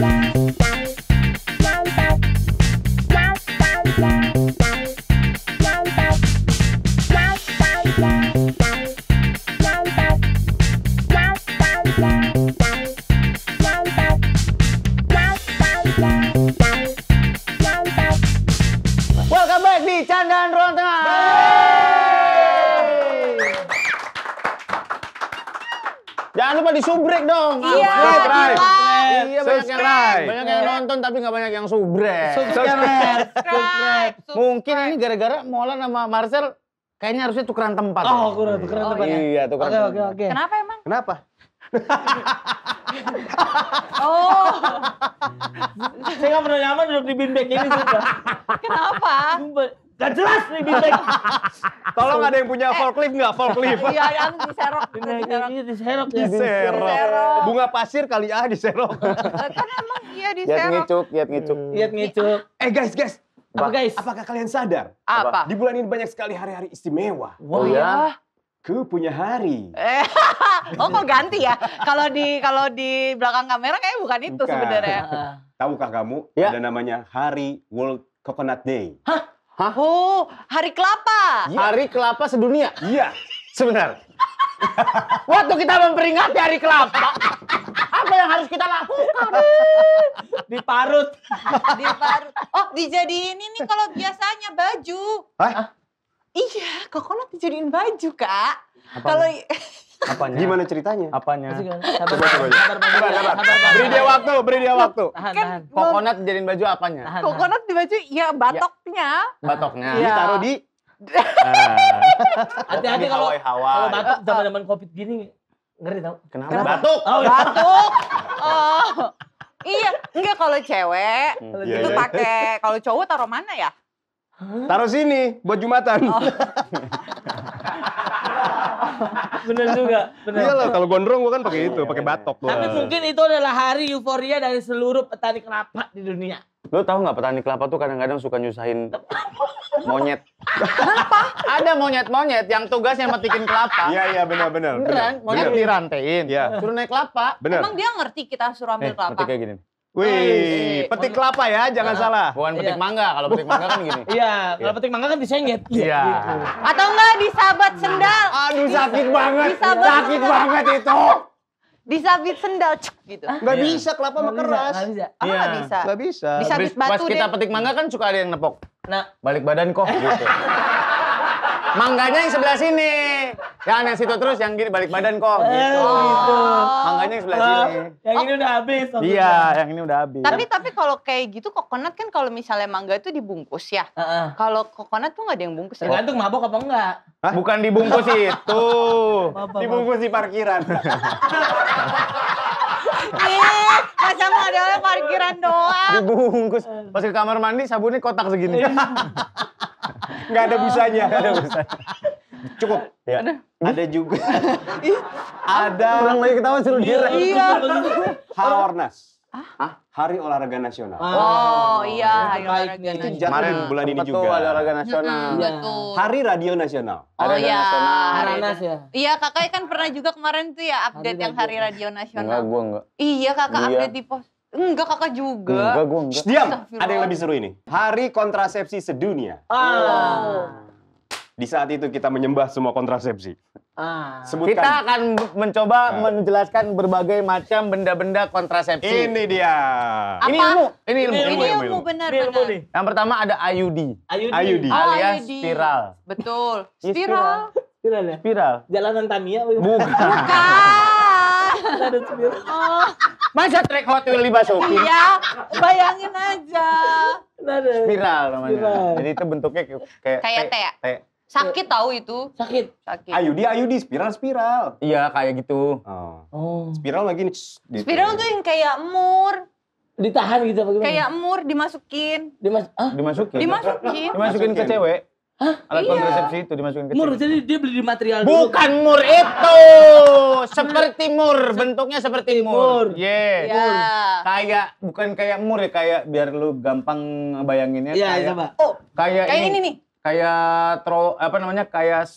Bye. gara-gara mola sama Marcel kayaknya harusnya tukeran tempat. Oh, ya? tukeran, tukeran oh, tempat. Iya, iya tukeran okay, iya, Oke, okay, oke, okay. Kenapa emang? Kenapa? oh. Saya gak pernah nyaman duduk di beanbag ini sudah. Kenapa? Gak jelas nih beanbag. Tolong ada yang punya eh. forklift eh. nggak? Forklift. iya, iya yang diserok. Ini iya, diserok. Diserok. Bunga pasir kali ah diserok. Eh, kan emang iya diserok. Giat ngicuk, giat ngicuk. Giat ngicuk. Eh guys, guys. Apa guys? Apakah kalian sadar? Apa? Di bulan ini banyak sekali hari-hari istimewa. Wah. Oh, ya? Ku punya hari. Eh, oh kok ganti ya? Kalau di kalau di belakang kamera kayaknya bukan itu bukan. sebenarnya. Tahukah kamu ya. ada namanya Hari World Coconut Day? Hah? Hah? Oh, hari kelapa. Ya. Hari kelapa sedunia? Iya. sebenarnya. Waktu kita memperingati hari kelapa, apa yang harus kita lakukan? Diparut. Diparut. Oh, dijadiin ini kalau biasanya baju. Hah? Iya, kokonat dijadiin baju, Kak. Kalau Apanya? Gimana ceritanya? Apanya? Coba coba. Sabar, sabar. Beri dia waktu, beri dia waktu. kan, Kokonat dijadiin baju apanya? kokonat di baju ya batoknya. Batoknya. Ditaruh iya. di Nah. Hati-hati kalau kalau batuk zaman-zaman Covid gini ngeri tau. Kenapa? Kenapa? Batuk. Oh, iya. batuk. oh. Iya, enggak kalau cewek hmm, iya, itu iya. pakai kalau cowok taruh mana ya? Taruh sini buat jumatan. Oh. bener juga. Bener. Iya loh, kalau gondrong gue kan pakai itu, pakai batok. Tapi mungkin itu adalah hari euforia dari seluruh petani kelapa di dunia. Lo tau nggak petani kelapa tuh kadang-kadang suka nyusahin monyet. Kenapa? Ada monyet-monyet yang tugasnya metikin kelapa. Iya iya benar benar. Beneran, monyet dirantein. ya. Suruh naik kelapa. Bener. Emang dia ngerti kita suruh ambil eh, kelapa? Metik kayak gini. Wih, iya. petik kelapa ya, jangan nah, salah. Bukan petik iya. mangga, kalau petik mangga kan gini. Iya, iya. kalau petik mangga kan disengit. Iya. Atau enggak disabat sendal. Aduh sakit banget, sakit banget itu disabit sendal cuk gitu. Enggak ah. yeah. bisa kelapa sama keras. Enggak bisa. Apa ah, enggak iya. bisa? Enggak bisa. Disabit batu pas kita petik mangga kan suka ada yang nepok. Nah, balik badan kok gitu. Mangganya yang sebelah sini. Jangan yang situ terus, yang gini balik badan kok. Gitu. Eh, oh, gitu. Mangganya yang sebelah sini. Yang ini udah habis. Iya, yang ini udah habis. Tapi tapi kalau kayak gitu kokonat kan kalau misalnya mangga itu dibungkus ya. Uh -uh. Kalau kokonat tuh gak ada yang bungkus. Ya? Tergantung ya? mabok apa enggak. Hah? Bukan dibungkus itu. dibungkus di parkiran. Nih, iya, masa modalnya parkiran doang. Dibungkus. Pas ke kamar mandi sabunnya kotak segini. Iya. Nggak ada busanya. ada busanya. Cukup. Ya. Ada, ada juga. ada. Orang lagi ketawa suruh direk. Iya. Hal Ah? Hari Olahraga Nasional. Oh, oh iya, Hari Olahraga Nasional. Itu kemarin bulan ini juga. Betul, Olahraga Nasional. Hmm, ya. Hari Radio Nasional. Oh iya. Hari Nas ya. Iya, Kakak kan pernah juga kemarin tuh ya update hari yang Hari Radio Nasional. Enggak, gua enggak. Iya, Kakak iya. update di post. Enggak kakak juga. Enggak, gue enggak. Shh, diam, ada yang lebih seru ini. Hari kontrasepsi sedunia. Ah. Oh. Di saat itu kita menyembah semua kontrasepsi. Ah, Kita akan mencoba ah. menjelaskan berbagai macam benda-benda kontrasepsi. Ini dia. Apa? Ini ilmu. Ini ilmu. Ini ilmu, ilmu, ilmu benar benar. Yang pertama ada ayudi. Ayudi. ayudi. Oh, Alias IUD. spiral. Betul. Iya, spiral. Spiral ya? Spiral. Jalanan Tamiya? Bukan. Bukan. oh. Masa trek Hot Wheels Basuki? Iya, bayangin aja. Spiral namanya. Spiral. Jadi itu bentuknya kayak kayak T, ya? T, Sakit tahu itu. Sakit. Sakit. di Ayudi, di spiral, spiral. Iya, kayak gitu. Oh. oh. Spiral lagi nih. Gitu. Spiral tuh yang kayak mur. Ditahan gitu apa Kayak mur dimasukin. Dimas ah? Dimasukin. Dimasukin. Dimasukin ke cewek. Hah? Alat iya. kontrasepsi itu dimasukin ke mur. Jadi dia beli di material dulu. Bukan mur itu. seperti mur, bentuknya seperti mur. mur Yeah. Yeah. Kayak bukan kayak mur ya, kayak biar lu gampang bayanginnya. Iya, yeah, Oh, kayak, kayak ini. ini nih kayak tro apa namanya kayak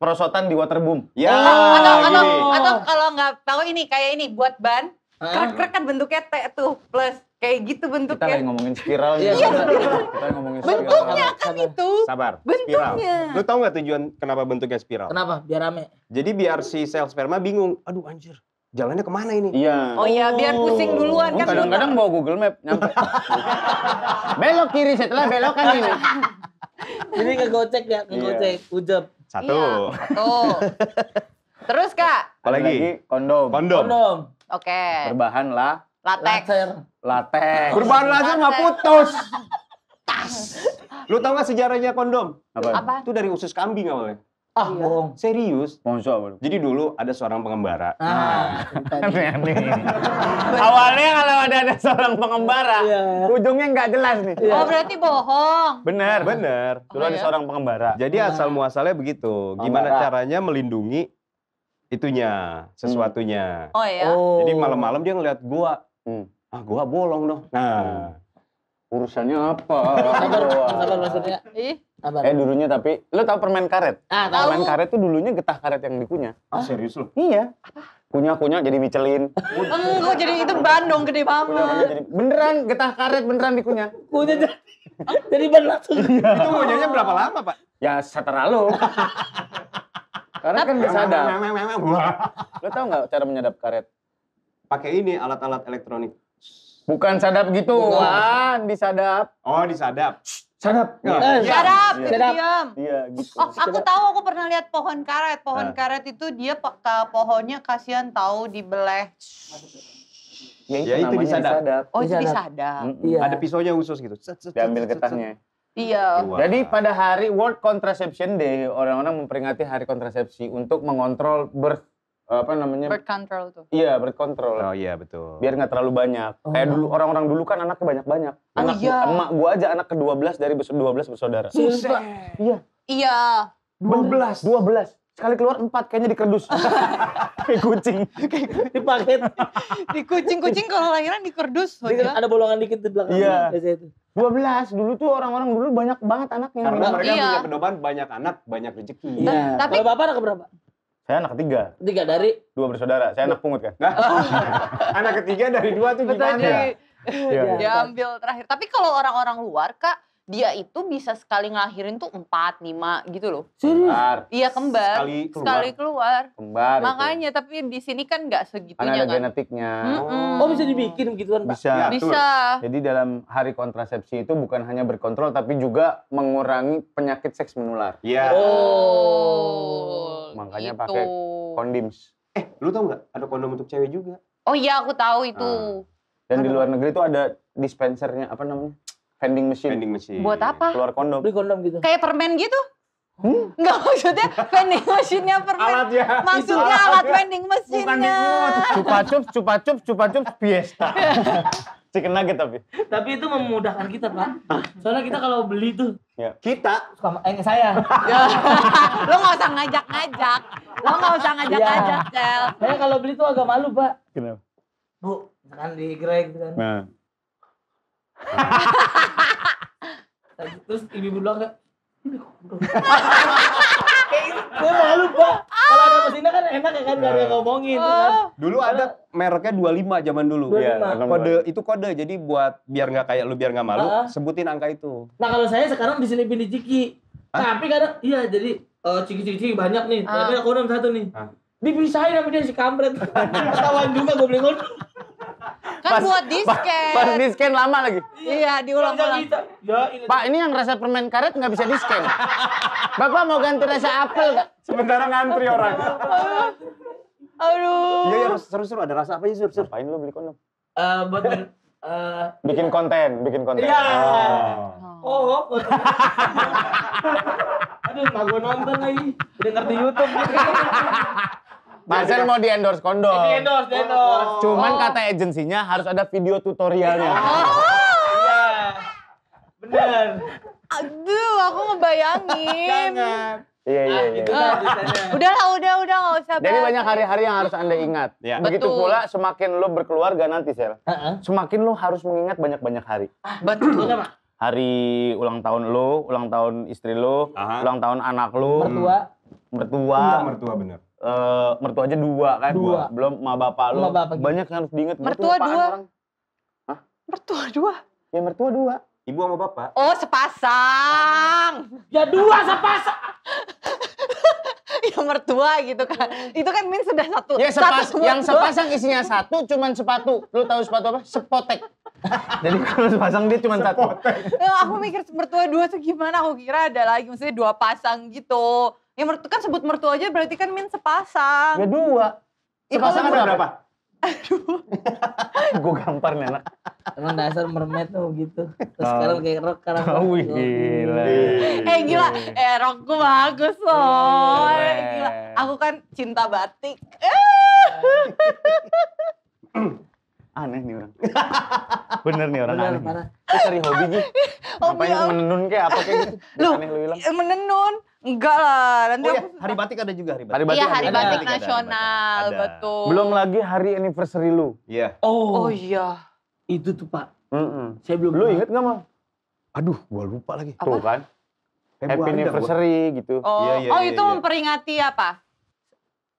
perosotan di waterboom. Ya. Oh, atau atau, atau kalau nggak tahu ini kayak ini buat ban. Krek-krek kan bentuknya T tuh plus kayak gitu bentuknya. Kita lagi ngomongin spiral ya. Iya. Kita ngomongin spiral. Bentuknya kan itu. Sabar. Bentuknya. Spiral. Lu tau gak tujuan kenapa bentuknya spiral? Kenapa? Biar rame. Jadi biar si sel sperma bingung. Aduh anjir. Jalannya kemana ini? Iya. Oh, oh iya, biar pusing duluan oh, kan. Kadang-kadang bawa Google Map nyampe. belok kiri setelah belok kan ini. Ini ngegocek ya, iya. ngegocek, ujep. Satu. Iya, satu. Terus Kak? Apalagi? Lagi kondom. Kondom. kondom. Oke. Okay. Berbahan lah. Latex. Latex. Berbahan laser putus. Tas. Lu tau gak sejarahnya kondom? Apa? Apa? Itu dari usus kambing awalnya. Ah iya. bohong, serius. Masya Jadi dulu ada seorang pengembara. Ah, nah, aneh aneh. Awalnya kalau ada ada seorang pengembara, yeah. ujungnya nggak jelas nih. Yeah. Oh berarti bohong. Bener, bener. Dulu oh, ada iya? seorang pengembara. Jadi nah. asal muasalnya begitu. Gimana pengembara. caranya melindungi itunya, hmm. sesuatunya. Hmm. Oh iya. Oh. Jadi malam-malam dia ngeliat gua. Hmm. Ah gua bolong dong. Nah. Hmm. Urusannya apa? Sabar, sabar maksudnya. Ih. Apa? Eh dulunya tapi lu tau permen karet? Ah, tahu. Permen karet tuh dulunya getah karet yang dikunyah. Ah, serius lu? Iya. Kunyah-kunyah jadi micelin. Enggak, jadi itu Bandung gede banget. Jadi beneran getah karet beneran dikunyah. Kunyah jadi jadi ban langsung. Iya. Itu kunyahnya berapa lama, Pak? Ya seterlalu. Karena kan bisa ada. Lo tau nggak cara menyadap karet? Pakai ini alat-alat elektronik. Bukan sadap gitu, Bukan. disadap. Oh, disadap. Shut up. Yeah. Iya. yeah. Shut up, yeah. Gitu diam. Iya, gitu. Oh, aku tahu aku pernah lihat pohon karet. Pohon nah. karet itu dia ke pohonnya kasihan tahu dibelah. Ya itu, ya, itu disadap. sadap. Oh, itu sadap. Iya. Ada pisaunya khusus gitu. Diambil getahnya. Iya. Wow. Jadi pada hari World Contraception Day, orang-orang memperingati hari kontrasepsi untuk mengontrol birth apa namanya birth control tuh iya birth control oh iya betul biar nggak terlalu banyak oh. kayak dulu orang-orang dulu kan anaknya banyak-banyak oh, anak iya. emak gua aja anak ke belas dari dua belas bersaudara Susah. iya iya Dua belas. Dua belas. sekali keluar empat kayaknya di kerdus kayak kucing di paket di kucing kucing kalau lahiran di kerdus ada bolongan dikit di belakang iya dua belas dulu tuh orang-orang dulu banyak banget anaknya karena iya. mereka iya. punya pedoman banyak anak banyak rezeki iya. tapi kalau bapak ada berapa saya anak ketiga. Tiga dari? Dua bersaudara. Saya anak pungut kan. Nah. anak ketiga dari dua tuh gimana? ya. ya. Diambil terakhir. Tapi kalau orang-orang luar kak, dia itu bisa sekali ngelahirin tuh empat lima gitu loh. Kembar. Iya kembar. Sekali keluar. Sekali keluar. Kembar. Makanya itu. tapi di sini kan nggak segitunya karena Ada kan? genetiknya. hmm. Oh bisa dibikin begituan kan Bisa. Ya, bisa. Jadi dalam hari kontrasepsi itu bukan hanya berkontrol tapi juga mengurangi penyakit seks menular. Iya. Yeah. Oh. Makanya gitu. pakai kondoms. Eh, lu tau nggak ada kondom untuk cewek juga? Oh iya, aku tahu itu. Nah. Dan Aduh. di luar negeri itu ada dispensernya apa namanya? vending machine. Vending machine. Buat apa? Keluar kondom. Beli kondom gitu. Kayak permen gitu? Hmm? Enggak maksudnya vending nya permen. Alatnya. Maksudnya alat, alat ya. vending machine-nya Cupa cup, cupa cup, cupa cup, fiesta. Chicken nugget tapi. Tapi itu memudahkan kita, Pak. Soalnya kita kalau beli tuh. Ya. Kita? Suka, eh, saya. Ya. Lo gak usah ngajak-ngajak. Lo gak usah ngajak-ngajak, Cel. Iya. Saya kalau beli tuh agak malu, Pak. Kenapa? Bu, kan di Greg gitu kan. Nah terus ibu bilang kayak gitu. gue malu pak kalau ada mesinnya kan enak ya kan gak ada yang nah. ngomongin ya kan? Oh. dulu ada mereknya 25 zaman dulu Ya, kode itu kode jadi buat biar nggak kayak lu biar nggak malu sebutin angka itu nah kalau saya sekarang di sini pilih ciki tapi kadang iya jadi ciki-ciki eh, banyak nih tapi ah. ada orang satu nih ah. dipisahin sama dia si kampret ketahuan juga gue beli kan pas, buat disken. Pas, pas disken lama lagi. Iya, iya diulang-ulang. Ya, Pak, ini yang rasa permen karet nggak bisa disken. Bapak mau ganti rasa apel nggak? Sementara ngantri orang. Aduh. Iya, ya, seru-seru. Ada rasa apa sih, seru-seru? Ngapain lu beli kondom? Uh, buat Uh, bikin iya. konten, bikin konten. Iya. Oh. oh. oh. Aduh, nggak gue nonton lagi. Udah ngerti YouTube. Gitu. Marcel mau di endorse kondom. Di endorse, di endorse. Oh. Cuman oh. kata agensinya harus ada video tutorialnya. Oh. Oh. Iya. Bener. Aduh, aku ngebayangin. Iya, Iya, ah, iya, iya. Gitu lah, udah, udah, nggak usah Jadi banyak hari-hari yang harus Anda ingat. Ya. Begitu Betul. pula semakin lo berkeluarga nanti, Sel. Uh -uh. Semakin lo harus mengingat banyak-banyak hari. Ah, betul, hari ulang tahun lo, ulang tahun istri lo, -huh. ulang tahun anak lo, mertua, mertua, Enggak, mertua bener uh, mertua aja dua kan dua. belum ma bapak lu bapak banyak yang harus diinget mertua dua orang. Hah? mertua dua ya mertua dua ibu sama bapak oh sepasang ya dua sepasang Yang mertua gitu kan itu kan min sudah satu ya sepas satu yang sepasang isinya satu cuman sepatu lu tahu sepatu apa sepotek jadi kalau sepasang dia cuma satu. Eh, aku mikir mertua dua tuh gimana? Aku kira ada lagi, maksudnya dua pasang gitu. Ya mertu kan sebut mertu aja berarti kan min sepasang. Ya dua. Ya, sepasang ada berapa? Aduh. gue gampar anak. Emang dasar mermaid tuh gitu. Terus oh. sekarang kayak rock karena oh, gila. Eh gila, eh rock gue bagus loh. Gila. gila. Aku kan cinta batik. aneh nih orang. Bener nih orang Bener, aneh. itu cari hobi gitu. apa yang menenun kayak apa kayak gitu. Lu, aneh lu bilang. Eh, menenun. Enggak lah, nanti oh, iya. Hari Batik ada juga hari Batik. Hari Batik, iya, Hari, hari Batik, Batik Nasional, ada. betul. Belum lagi hari anniversary lu. Iya. Yeah. Oh. Oh iya. Itu tuh, Pak. Mm -mm. Saya belum Lu inget gak, Mal? Aduh, gua lupa lagi. Apa? Tuh kan. Happy anniversary gua. gitu. Oh, iya, iya, oh iya, itu yeah, memperingati memperingati apa?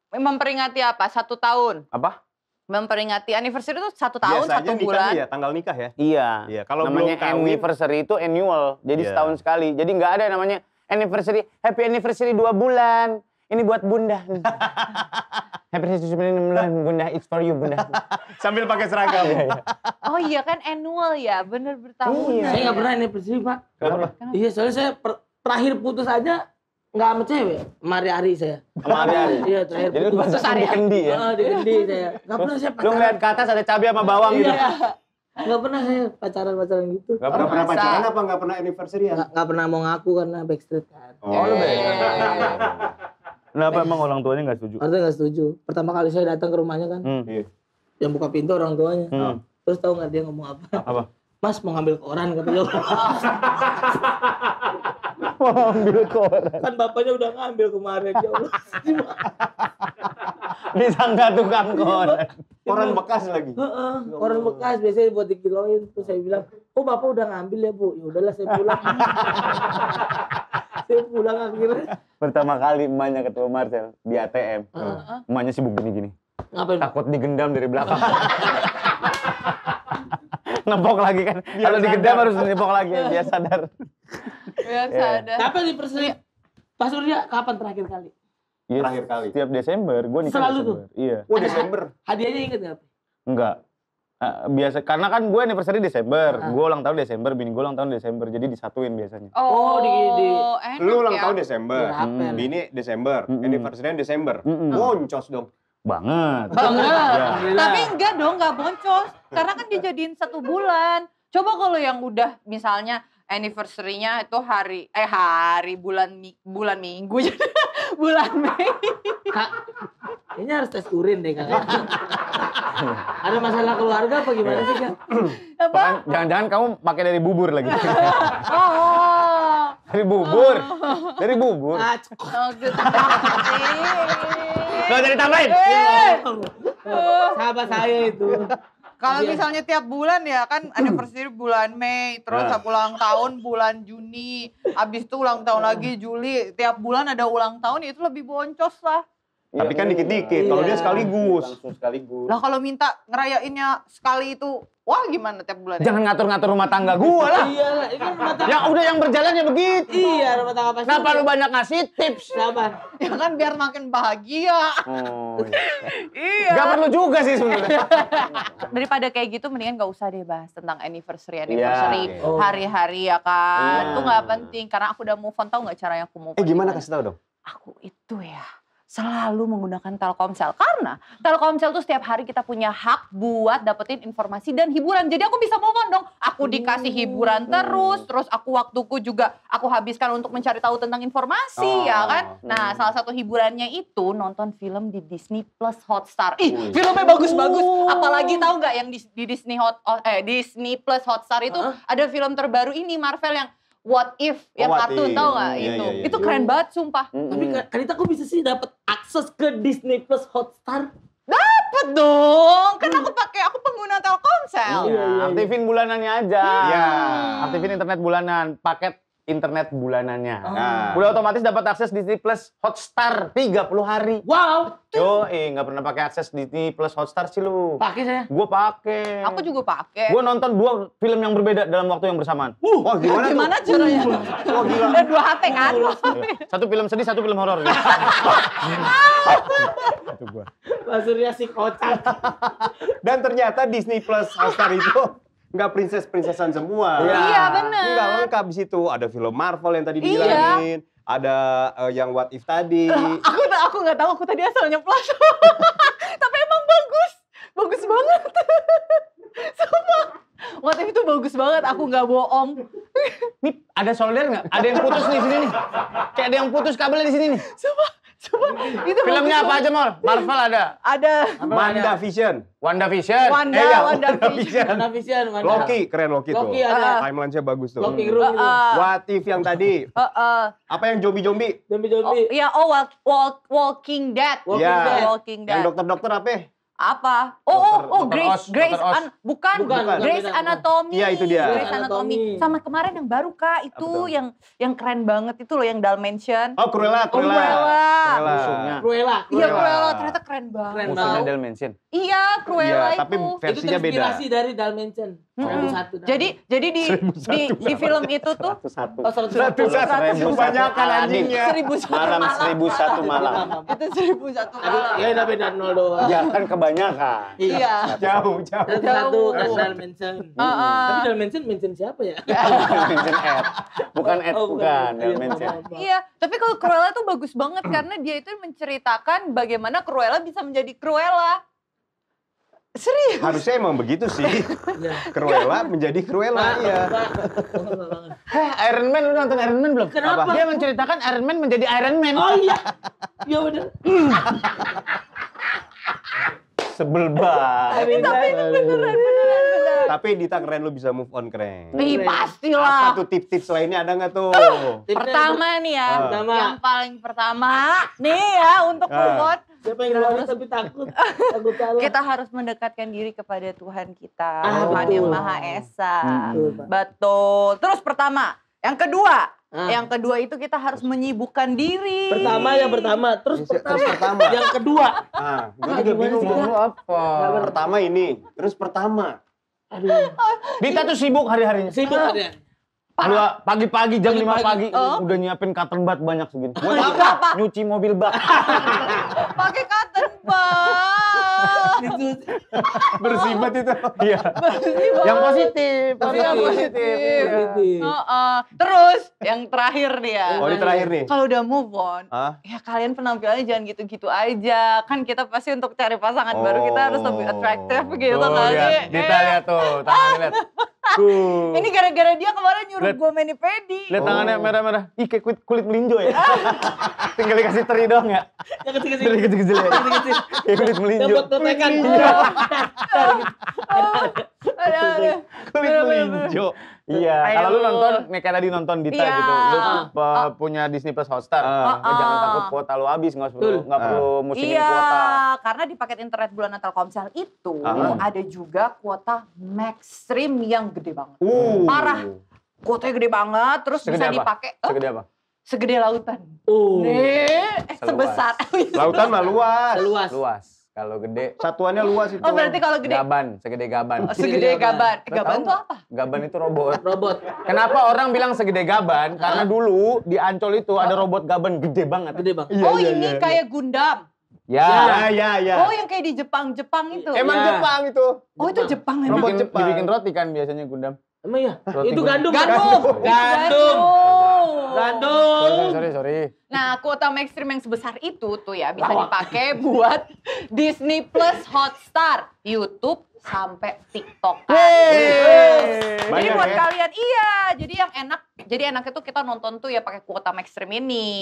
Memperingati apa? Satu tahun? Apa? memperingati anniversary itu satu tahun Biasanya satu bulan. Iya, tanggal nikah ya. Iya. Iya. Kalau namanya belum kawin, anniversary itu annual, jadi yeah. setahun sekali. Jadi nggak ada namanya anniversary, happy anniversary dua bulan. Ini buat bunda. happy anniversary dua bulan, bunda. It's for you, bunda. Sambil pakai seragam. Iya, iya. Oh iya kan annual ya, bener bertahun. Iya. Saya nggak pernah anniversary pak. Kenapa? Iya soalnya saya terakhir putus aja Enggak sama cewek, Mari ari saya. Sama ari Iya, terakhir. Jadi lu pasti sama kendi ya? Heeh, di kendi saya. Enggak pernah saya pacaran. Lu lihat ke atas ada cabai sama bawang iya. gitu? Iya. Enggak pernah saya pacaran-pacaran gitu. Enggak pernah, pernah pacaran apa enggak pernah anniversary ya? Enggak pernah mau ngaku karena backstreet kan. Oh, lu backstreet. Oh. Kenapa emang orang tuanya enggak setuju? Orang tuanya enggak setuju. Pertama kali saya datang ke rumahnya kan. Hmm. Iya. Yang buka pintu orang tuanya. Hmm. Terus tahu enggak dia ngomong apa? Apa? Mas mau ngambil koran katanya. mau ambil koran. Kan bapaknya udah ngambil kemarin. Ya Allah. enggak tukang iya, koran. Koran bekas lagi. Heeh, koran bekas biasanya buat dikiloin terus saya bilang, "Oh, Bapak udah ngambil ya, Bu." Ya udahlah saya pulang. saya pulang akhirnya. Pertama kali emaknya ketemu Marcel di ATM. Uh, Emaknya sibuk gini-gini. Ngapain? Takut digendam dari belakang. nepok lagi kan. Kalau digendam harus nepok lagi biar sadar sadar. Iya. Tapi di Persija, Pak Surya kapan terakhir kali? Yes, terakhir kali. Setiap Desember, gue nikah Selalu Desember. tuh? Iya. Oh Desember. Hadiahnya inget gak? Enggak. Eh, biasa karena kan gue anniversary Desember, uh. Ah. gue ulang tahun Desember, bini gue ulang tahun Desember, jadi disatuin biasanya. Oh, oh di, di lu ulang ya. tahun Desember, hmm. bini Desember, hmm. anniversary Desember, hmm. boncos dong. Banget. Banget. Tapi enggak dong, enggak boncos, karena kan dijadiin satu bulan. Coba kalau yang udah misalnya anniversary-nya itu hari eh hari bulan bulan minggu bulan Mei. Kak, ini harus tes urin deh kak. Ada masalah keluarga apa gimana sih kak? Jangan-jangan kamu pakai dari bubur lagi. oh. Dari bubur. Dari bubur. Oh, dari ah, oh, Gak gitu. eh. Sahabat saya itu. Kalau iya. misalnya tiap bulan ya kan ada anniversary bulan Mei, terus nah. ulang tahun bulan Juni, habis itu ulang tahun lagi Juli, tiap bulan ada ulang tahun itu lebih boncos lah. Iya, Tapi kan iya, dikit-dikit. Iya. Kalau dia sekaligus. Langsung sekaligus. Lah kalau minta ngerayainnya sekali itu, wah gimana tiap bulan? Jangan ngatur-ngatur rumah tangga gue lah. iya lah, itu rumah tangga. Ya udah yang berjalannya begitu. Iya, rumah tangga pasti. Kenapa lu banyak ngasih tips? Kenapa? Ya kan biar makin bahagia. Oh. Iya. iya. Gak perlu juga sih sebenarnya. Daripada kayak gitu mendingan gak usah deh bahas tentang anniversary iya. anniversary yeah. oh. hari-hari ya kan. Itu yeah. penting karena aku udah move on tau cara caranya aku move eh, on. Eh gimana kasih tau dong? Aku itu ya selalu menggunakan Telkomsel karena Telkomsel tuh setiap hari kita punya hak buat dapetin informasi dan hiburan. Jadi aku bisa move dong. Aku dikasih hmm. hiburan terus, terus aku waktuku juga aku habiskan untuk mencari tahu tentang informasi oh, ya kan. Hmm. Nah, salah satu hiburannya itu nonton film di Disney Plus Hotstar. Ih, filmnya bagus-bagus. Oh. Apalagi tahu nggak yang di, di Disney Hot oh, eh Disney Plus Hotstar itu huh? ada film terbaru ini Marvel yang What If oh, yang what kartun tau gak yeah, itu. Yeah, yeah, itu keren banget sumpah. Mm -hmm. Tapi Kanita kok bisa sih dapat akses ke Disney Plus Hotstar? Dapat dong. Kan aku pakai aku pengguna Telkomsel. Iya, aktifin bulanannya aja. Iya. Aktifin internet bulanan, paket internet bulanannya. Oh. udah otomatis dapat akses Disney Plus Hotstar 30 hari. Wow. Yo, eh nggak pernah pakai akses Disney Plus Hotstar sih lu. Pakai saya. Gue pakai. Aku juga pakai. Gue nonton dua film yang berbeda dalam waktu yang bersamaan. Uh, Wah gimana, gimana tuh? caranya? Uh. Wah gila. Ada dua HP kan? satu film sedih, satu film horor. Itu gue. Mas si kocak. Dan ternyata Disney Plus Hotstar itu nggak princess princessan semua. Iya, ya, benar. Nggak lengkap di situ. Ada film Marvel yang tadi iya. dibilangin. Iya. Ada uh, yang What If tadi. Uh, aku aku nggak tahu. Aku tadi asal nyeplos. Tapi emang bagus, bagus banget. Sumpah. What If itu bagus banget. Aku nggak bohong. Nih ada solder nggak? Ada yang putus nih sini nih. Kayak ada yang putus kabelnya di sini nih. Sumpah Coba itu Filmnya apa aja, mal? Marvel ada? Ada. Wanda Vision. Wanda Vision. Wanda, eh, ya, Wanda, Wanda Vision. Wanda Vision. Wanda. Loki, keren Loki, Loki tuh. Ada. Ah. Timeline-nya bagus tuh. Loki Room. Uh, ah, uh. Ah. What if yang tadi? Uh, uh. Apa yang zombie-zombie? Zombie-zombie. Oh, ya, oh, walk, walk, Walking Dead. Walking yeah. Dead. Walking Dead. Yang dokter-dokter apa ya? apa? Oh oh oh Grace Oz, Grace An bukan, bukan Grace bukan. Anatomy. Iya itu dia. Grace Anatomy. Sama kemarin yang baru Kak itu Betul. yang yang keren banget itu loh yang Dalmatian. Oh Cruella Cruella. Oh, Cruella. Cruella. Iya Cruella ternyata keren banget. Keren Musuhnya Dalmatian. Iya Cruella ya, itu. Tapi versinya beda. Itu dari Dalmatian. Hmm. satu jadi jadi di, di di film itu tuh oh, satu satu satu satu. Banyak kan anjingnya. malam. seribu satu malam. Itu satu malam. Ya beda nol doang. Ya kan kebanyakan. Iya. Jauh, jauh. Satu, satu asal mention. Uh, uh. Tapi dalam mention, mention siapa ya? mention ad. Bukan ad, oh, bukan. bukan. Iya, mention. Iya, tapi kalau Cruella tuh bagus banget karena dia itu menceritakan bagaimana Cruella bisa menjadi Cruella. Serius? Harusnya emang begitu sih. Iya. Cruella menjadi Cruella, iya. Heh, Iron Man, lu nonton Iron Man belum? Kenapa? Dia menceritakan Iron Man menjadi Iron Man. Oh iya, iya bener. Sebel banget. tapi, tapi itu beneran, beneran, beneran. Tapi Dita keren lu bisa move on keren. pasti lah Apa tuh tips-tips lainnya ada nggak tuh? pertama nih ya, ah. yang paling pertama nih ya untuk ah. move on. Siapa yang tapi takut? takut Kita harus mendekatkan diri kepada Tuhan kita, ah, Tuhan yang Maha Esa. betul. Terus pertama, yang kedua, Ah. Yang kedua itu kita harus menyibukkan diri. Pertama yang pertama, terus pertama. Terus pertama. yang kedua. Ah, gue ah, juga bingung mau apa. Pertama ini, terus pertama. Aduh. Bita tuh sibuk hari-harinya. Sibuk ah. hari Dua pagi-pagi jam lima pagi, Oh. udah nyiapin cotton bud banyak segini. Buat apa? Nyuci mobil bak. Pakai cotton bud itu itu. Iya. Yang positif. Tapi yang positif. positif. Iya. terus yang terakhir dia. Oh, ini terakhir nih. Kalau udah move on, ya kalian penampilannya jangan gitu-gitu aja. Kan kita pasti untuk cari pasangan baru kita harus lebih oh. atraktif gitu kan. kita iya. lihat tuh, tangan lihat. Tuh. Ini gara-gara dia kemarin nyuruh gue mani pedi. Lihat oh. tangannya merah-merah. Ih kayak kulit, melinjo ya. Ah. Tinggal dikasih teri doang ya. Yang kecil-kecil. Teri kecil-kecil ya. Kecil-kecil. kulit melinjo. tetekan. Kulit melinjo. Iya, kalau lu nonton mereka tadi nonton Dita yeah. gitu. Lu uh, uh, punya Disney Plus Hotstar. Uh, uh, uh, jangan takut kuota lu habis, gak perlu uh, gak perlu musimin iya, kuota. karena di paket internet Natal Telkomsel itu uh, ada juga kuota Max Stream yang gede banget. Uh. Parah. Kuotanya gede banget, terus bisa dipakai. Eh, segede apa? Segede lautan. Uh. Nih, eh, sebesar. Lautan mah luas. Luas. luas kalau gede. Satuannya luas itu. Oh berarti kalau gede. Gaban, segede gaban. Oh, segede iya, gaban. Gaban, itu apa? Gaban itu robot. robot. Kenapa orang bilang segede gaban? Karena dulu di Ancol itu ada robot gaban gede banget. Gede banget. Iya, oh ya, ini ya, kayak Gundam. Ya. ya, ya, ya. Oh, yang kayak di Jepang, Jepang itu. Emang ya. Jepang itu. Oh, itu Jepang emang. Robot Jepang. Dibikin roti kan biasanya Gundam. Emang ya? Roti itu gandum. Gandum. Gandum. Gandum. gandum. Sorry, sorry, sorry. Nah, kuota mainstream yang sebesar itu tuh ya bisa dipakai buat Disney Plus, Hotstar, YouTube, sampai TikTok. Kan. Jadi buat ya? kalian iya, jadi yang enak jadi enaknya tuh kita nonton tuh ya pakai kuota Maxstream ini.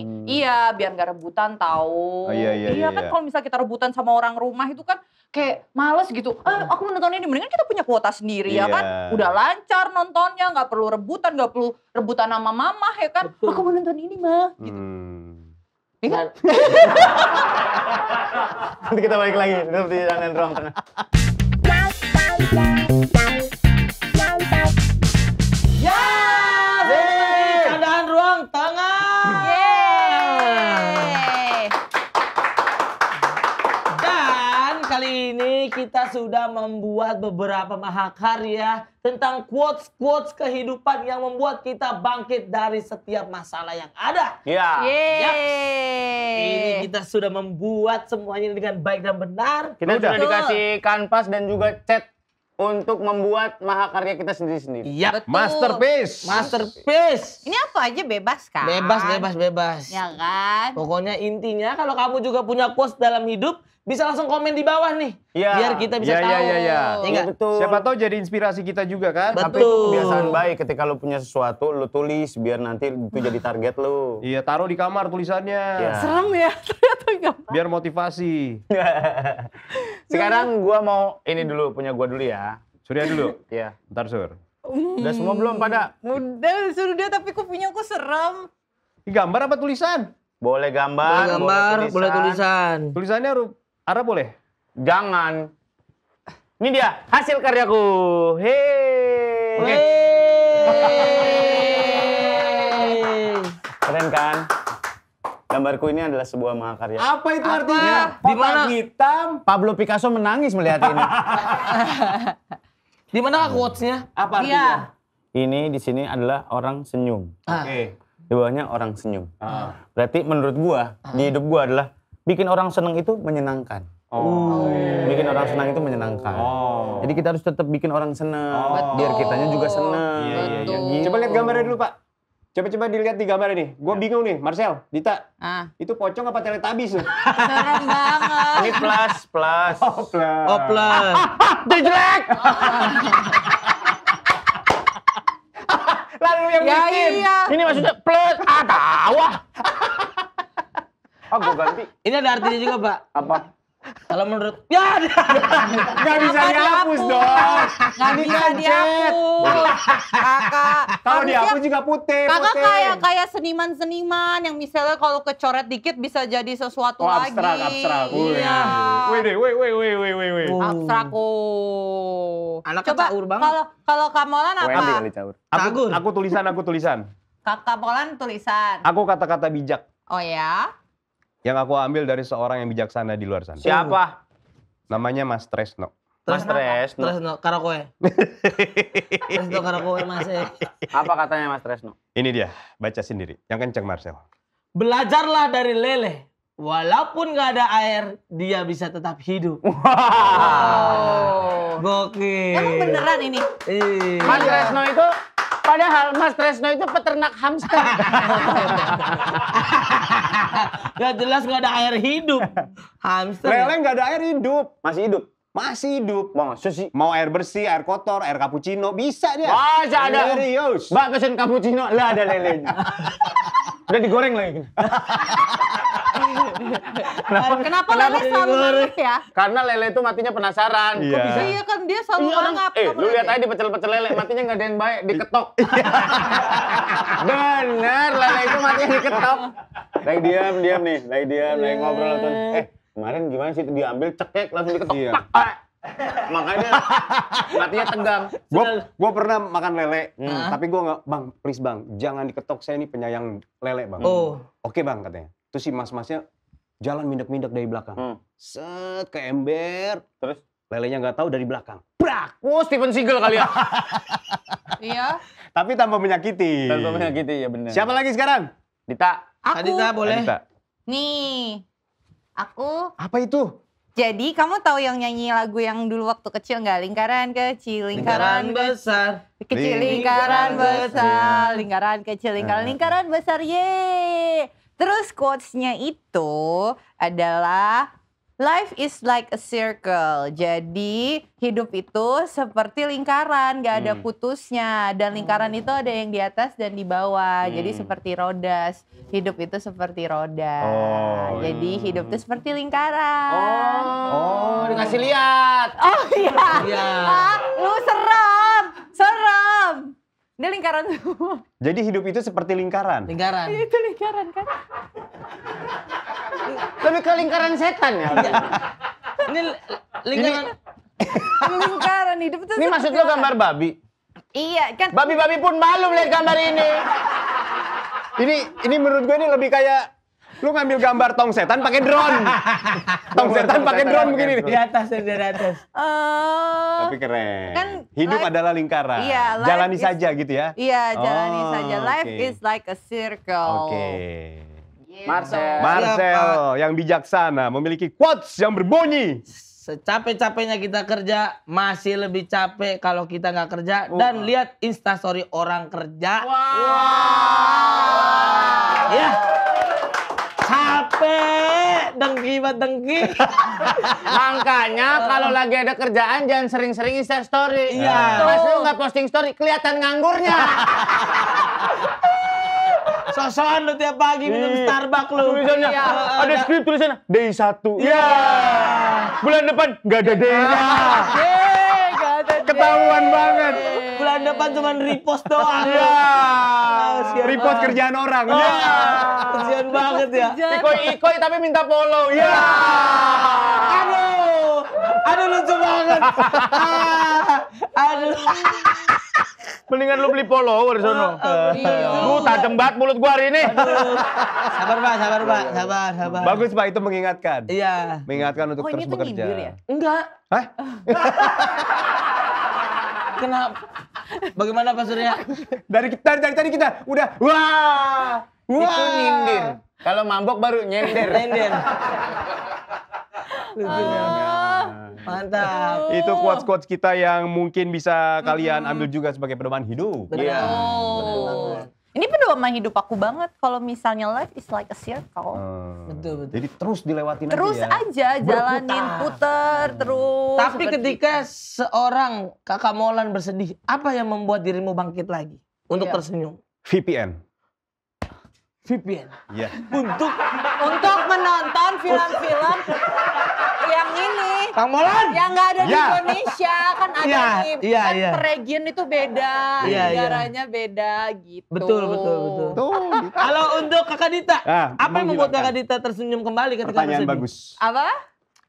Hmm. Iya, biar nggak rebutan tahu. Oh, iya, iya, iya, iya kan iya. kalau misalnya kita rebutan sama orang rumah itu kan kayak males gitu. Eh, hmm. aku menonton ini mendingan kita punya kuota sendiri ya iya. ya kan. Udah lancar nontonnya, nggak perlu rebutan, nggak perlu rebutan sama mamah ya kan. Betul. Aku menonton ini mah gitu. Hmm. Iya Nanti kita balik lagi, tetap di jangan ruang tengah. sudah membuat beberapa mahakarya tentang quotes-quotes kehidupan yang membuat kita bangkit dari setiap masalah yang ada. Iya. Yeah. Ya. Ini kita sudah membuat semuanya dengan baik dan benar. Kita sudah dikasih kanvas dan juga cat untuk membuat mahakarya kita sendiri-sendiri. Iya, -sendiri. masterpiece. Masterpiece. Ini apa aja bebas kan? Bebas, bebas, bebas. Ya kan? Pokoknya intinya kalau kamu juga punya quotes dalam hidup, bisa langsung komen di bawah nih. Ya. Biar kita bisa ya, tahu. Iya, iya, iya. Ya, ya betul. Siapa tahu jadi inspirasi kita juga kan. Betul. Tapi kebiasaan baik ketika lu punya sesuatu, lu tulis biar nanti itu jadi target lu. Iya, taruh di kamar tulisannya. Ya. Serem ya, Biar motivasi. Sekarang gua mau ini dulu, punya gua dulu ya. Surya dulu? Iya. Ntar Sur. Hmm. Udah semua belum pada? Udah, dia tapi kupingnya aku serem. Gambar apa tulisan? Boleh gambar, boleh, gambar, boleh tulisan. Boleh tulisan. Tulisannya harus Ara boleh? Jangan. Ini dia hasil karyaku. Hei. Okay. Keren kan? Gambarku ini adalah sebuah mahakarya. Apa itu Apa? artinya? Di mana hitam? Pablo Picasso menangis melihat ini. di mana quotes-nya? Apa iya. artinya? Iya. Ini di sini adalah orang senyum. Oke. Okay. Di bawahnya orang senyum. Ah. Berarti menurut gua, ah. di hidup gua adalah bikin orang seneng itu menyenangkan. Oh. oh. Bikin orang senang itu menyenangkan. Oh. Jadi kita harus tetap bikin orang senang, oh. biar kitanya juga senang. Iya, iya, iya. Coba lihat gambarnya dulu, Pak. Coba coba dilihat di gambar ini. Gue ya. bingung nih, Marcel, Dita. Ah. Itu pocong apa teletabis tuh? Serem banget. Ini plus, plus. Oh, plus. Oh, plus. Dia Jelek. Lalu yang ya, bikin. Iya. Ini maksudnya plus. Ah, tahu Oh, ah, gue ganti. Ini ada artinya juga, Pak. Apa? Kalau menurut ya nggak bisa dihapus dong. Nggak bisa kan dihapus. Kakak. Kalau dihapus juga putih. Kakak kayak kayak seniman-seniman yang misalnya kalau kecoret dikit bisa jadi sesuatu oh, lagi. Abstrak, abstrak. Iya. Wih deh, wih, wih, wih, wih, wih, wih. Abstrak oh. Anak kan Coba, banget. Kalau kalau Kamolan apa? Aku, aku tulisan, aku tulisan. Kakak Kamolan tulisan. Aku kata-kata bijak. Oh ya yang aku ambil dari seorang yang bijaksana di luar sana. Siapa? Namanya Mas Tresno. Mas Tresno. Tresno Karakoe. Tresno Karakoe Mas. Eh. Apa katanya Mas Tresno? Ini dia, baca sendiri. Yang kenceng Marcel. Belajarlah dari lele. Walaupun gak ada air, dia bisa tetap hidup. Wow. wow. Gokil. Emang beneran ini? Iya. Mas Tresno itu Padahal Mas Tresno itu peternak hamster. gak jelas gak ada air hidup. Hamster. Lele gak ada air hidup. Masih hidup. Masih hidup. Mau mau air bersih, air kotor, air cappuccino, bisa dia. Masa ada. Serius. Mbak pesen cappuccino, lah ada lelenya. Udah digoreng lagi. kenapa, kenapa, lele selalu nangis ya? Karena lele itu matinya penasaran. Iya. iya kan dia selalu iya, orang, Eh, lu lihat aja di pecel-pecel lele, matinya nggak ada yang baik, diketok. Iya. Bener, lele itu matinya diketok. Lagi diam, diam nih, lagi diam, lagi ngobrol tuh. Iya. Eh, kemarin gimana sih diambil cekek langsung diketok. Iya. Makanya matinya tegang. Gua gua pernah makan lele, hmm. tapi gue nggak bang, please bang, jangan diketok saya ini penyayang lele bang. Oh. Oke bang katanya. Terus si mas-masnya jalan mindek-mindek dari belakang. Hmm. Set ke ember. Terus? Lelenya nggak tahu dari belakang. Brak! Oh, Steven Seagal kali ya. iya. Tapi tanpa menyakiti. Tanpa menyakiti, ya benar. Siapa lagi sekarang? Dita. Aku. Adita boleh. Adita. Nih. Aku. Apa itu? Jadi kamu tahu yang nyanyi lagu yang dulu waktu kecil nggak? Lingkaran kecil, lingkaran, lingkaran besar. Kecil, lingkaran, lingkaran besar. Lingkaran kecil, lingkaran, ah. lingkaran besar. ye. Terus quotes-nya itu adalah Life is like a circle. Jadi hidup itu seperti lingkaran, gak ada hmm. putusnya. Dan oh. lingkaran itu ada yang di atas dan di bawah. Hmm. Jadi seperti roda. Hidup itu seperti roda. Oh. Jadi hidup itu seperti lingkaran. Oh, oh dikasih lihat. Oh iya. Ya, Ah, lu serem. Dia lingkaran semua. Jadi hidup itu seperti lingkaran. Lingkaran. Ya, itu lingkaran kan. Lebih ke lingkaran setan ya. Iya. Ini lingkaran. Ini, lingkaran hidup itu. Ini maksud lo gambar babi? Iya kan. Babi-babi pun malu lihat gambar ini. Ini ini menurut gue ini lebih kayak lu ngambil gambar tong setan pakai drone. tong setan pakai drone begini nih. Di atas di atas. Uh, Tapi keren. Kan hidup life, adalah lingkaran. Iya, jalani is, saja gitu ya. Iya, jalani oh, saja. Life okay. is like a circle. Oke. Okay. Gitu. Marcel. Marcel ya, yang bijaksana memiliki quotes yang berbunyi secapek-capeknya kita kerja masih lebih capek kalau kita nggak kerja uh. dan lihat instastory orang kerja. Wow. wow. Ya capek dengki banget dengki makanya kalau eh. lagi ada kerjaan jangan sering-sering insta story iya yeah. lu nggak posting story kelihatan nganggurnya Sosokan lu tiap pagi minum Starbucks lu. Tulisannya, iya. ada eh, skrip tulisannya day 1 iya. iya. Bulan depan nggak ada D-nya. ada Ketahuan banget depan cuma repost doang. Iya. Yeah. Ah, iya. ya. Repost kerjaan orang. Iya. Oh, yeah. Kerjaan banget ya. Ikoi ikoi tapi minta follow. Iya. Yeah. Aduh. Aduh lucu banget. Ah, aduh. Mendingan lu beli follower sono. Lu oh, oh, iya. tajem banget mulut gua hari ini. Aduh. Sabar Pak, sabar Pak, sabar, sabar. Bagus Pak itu mengingatkan. Iya. Mengingatkan untuk oh, terus bekerja. Oh, ini tuh ya? Enggak. Hah? Kenapa? Bagaimana Pak Surya? Dari dari dari tadi kita udah wah. Itu nyindir. Kalau mabok baru nyender. Nyender. Ah, mantap. Itu quotes-quotes kita yang mungkin bisa kalian ambil juga sebagai pedoman hidup. Iya. Ini pedoman hidup aku banget kalau misalnya life is like a circle. Hmm. Betul betul. Jadi terus dilewatin terus aja. Terus ya. aja jalanin Berputar. puter hmm. terus. Tapi ketika seorang Kakak Molan bersedih, apa yang membuat dirimu bangkit lagi untuk yeah. tersenyum? VPN. VPN. Iya. Yeah. Untuk untuk menonton film-film yang ini. Yang nggak ada di iya. Indonesia kan ada ya, di ya, kan ya. region itu beda, ya, negaranya ya. beda gitu. Betul betul betul. Tuh, Kalau gitu. untuk Kakak Dita, nah, apa yang membuat Kakak Dita tersenyum kembali ketika Pertanyaan bersedih? bagus. Apa?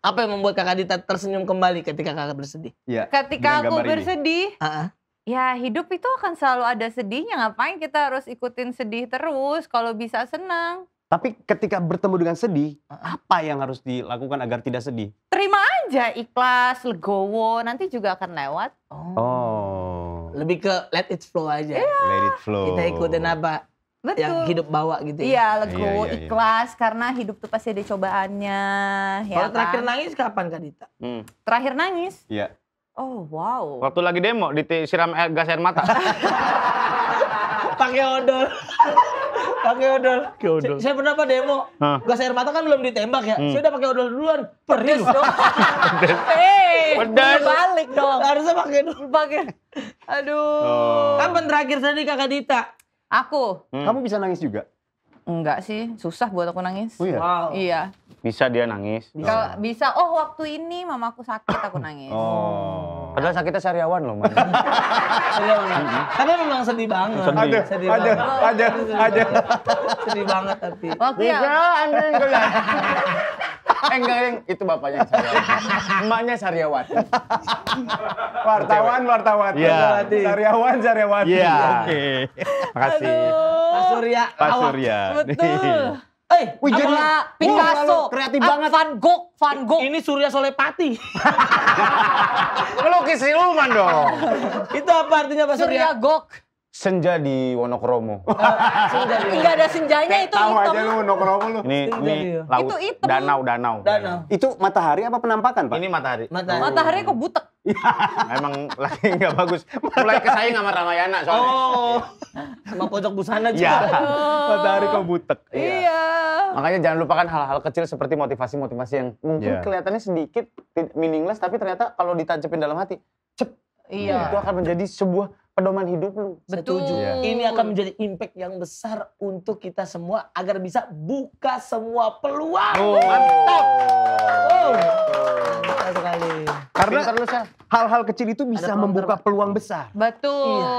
Apa yang membuat Kakak Dita tersenyum kembali ketika Kakak bersedih? Ya, ketika aku bersedih, Ya hidup itu akan selalu ada sedihnya, ngapain kita harus ikutin sedih terus kalau bisa senang. Tapi ketika bertemu dengan sedih, apa yang harus dilakukan agar tidak sedih? Terima aja, ikhlas, legowo, nanti juga akan lewat. Oh. oh. Lebih ke let it flow aja. Yeah. Let it flow. Kita ikutin apa Betul. yang hidup bawa gitu ya. Iya, iya, legowo, iya, iya, ikhlas karena hidup tuh pasti ada cobaannya. Ya Kalau kan? terakhir nangis kapan Kak Dita? Hmm. Terakhir nangis? Iya. Oh, wow. Waktu lagi demo disiram gas air mata. Pakai odol pakai odol. Pakai odol. Saya pernah apa demo? Hah? Gas air mata kan belum ditembak ya. Hmm. Saya udah pakai odol duluan. Pedes dong. eh, udah Balik dong. Harusnya pakai odol. Pakai. Aduh. Oh. Kapan terakhir tadi Kakak Dita? Aku. Hmm. Kamu bisa nangis juga? Enggak sih, susah buat aku nangis. Oh iya? Wow. Iya. Bisa dia nangis? Bisa. bisa, oh waktu ini mamaku sakit aku nangis. Oh. Padahal sakitnya sariawan loh, iya, Karena memang sedih banget. Sedih. Ada, sedih ada, banget. ada, ada. Sedih banget tapi. Waktu ya. ya? lah Eh, enggak, yang itu bapaknya Saryawati. Emaknya Saryawati. wartawan, wartawan. Yeah. Saryawan, Saryawati. Iya. Yeah. Oke. Okay. Makasih. Pak Surya. Pak Surya. Betul. Eh, wujudnya. Picasso, kreatif banget. Van Gogh, Van Gogh. Ini Surya Solepati. Melukis siluman dong. Itu apa artinya Pak Surya? Surya Gogh senja di Wonokromo. Oh, senja Enggak ada senjanya itu Tahu aja lu Wonokromo lu. Ini ini laut. Itu hitam. Danau, danau. Danau. Itu matahari apa penampakan, Pak? Ini matahari. Matahari, oh. matahari kok butek. Emang lagi nggak bagus. Mulai kesayang sama Ramayana soalnya. Oh. sama pojok busana juga. Ya. Matahari kok butek. Iya. iya. Makanya jangan lupakan hal-hal kecil seperti motivasi-motivasi yang mungkin yeah. kelihatannya sedikit meaningless tapi ternyata kalau ditancapin dalam hati, cep. Iya. Itu akan menjadi sebuah pedoman hidup lu. Betul. Setuju. Ya. Ini akan menjadi impact yang besar untuk kita semua agar bisa buka semua peluang. Oh. Mantap. Oh. Mantap sekali. Karena hal-hal kecil itu bisa membuka peluang besar. Betul. Iya.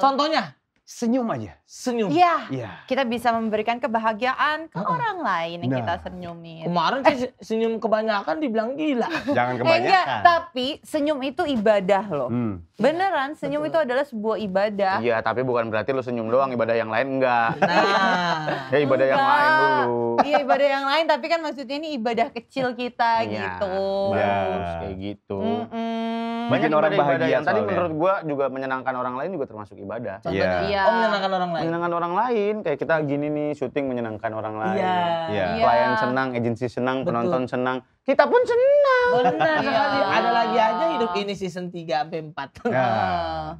Contohnya, senyum aja. Senyum. Iya. Ya. Kita bisa memberikan kebahagiaan ke uh orang lain yang nah. kita senyumin. Kemarin sih eh. senyum kebanyakan dibilang gila. Jangan eh, kebanyakan. enggak, tapi senyum itu ibadah loh. Hmm. Beneran senyum Betul. itu adalah sebuah ibadah. Iya, tapi bukan berarti lo senyum doang, ibadah yang lain enggak. Nah. ya ibadah enggak. yang lain dulu. Iya, ibadah yang lain tapi kan maksudnya ini ibadah kecil kita ya, gitu. Bagus kayak gitu. Mm -mm. Hmm. Banyak bikin orang bahagia. Yang tadi menurut gue juga menyenangkan orang lain juga termasuk ibadah. Iya. Yeah. Oh menyenangkan orang lain. Menyenangkan orang lain. Kayak kita gini nih syuting menyenangkan orang lain. Iya. Yeah. Yeah. Klien senang, agensi senang, Betul. penonton senang kita pun senang. Benar iya. sekali. Ya. Ada lagi aja hidup ini season 3 sampai 4. Nah. Ya.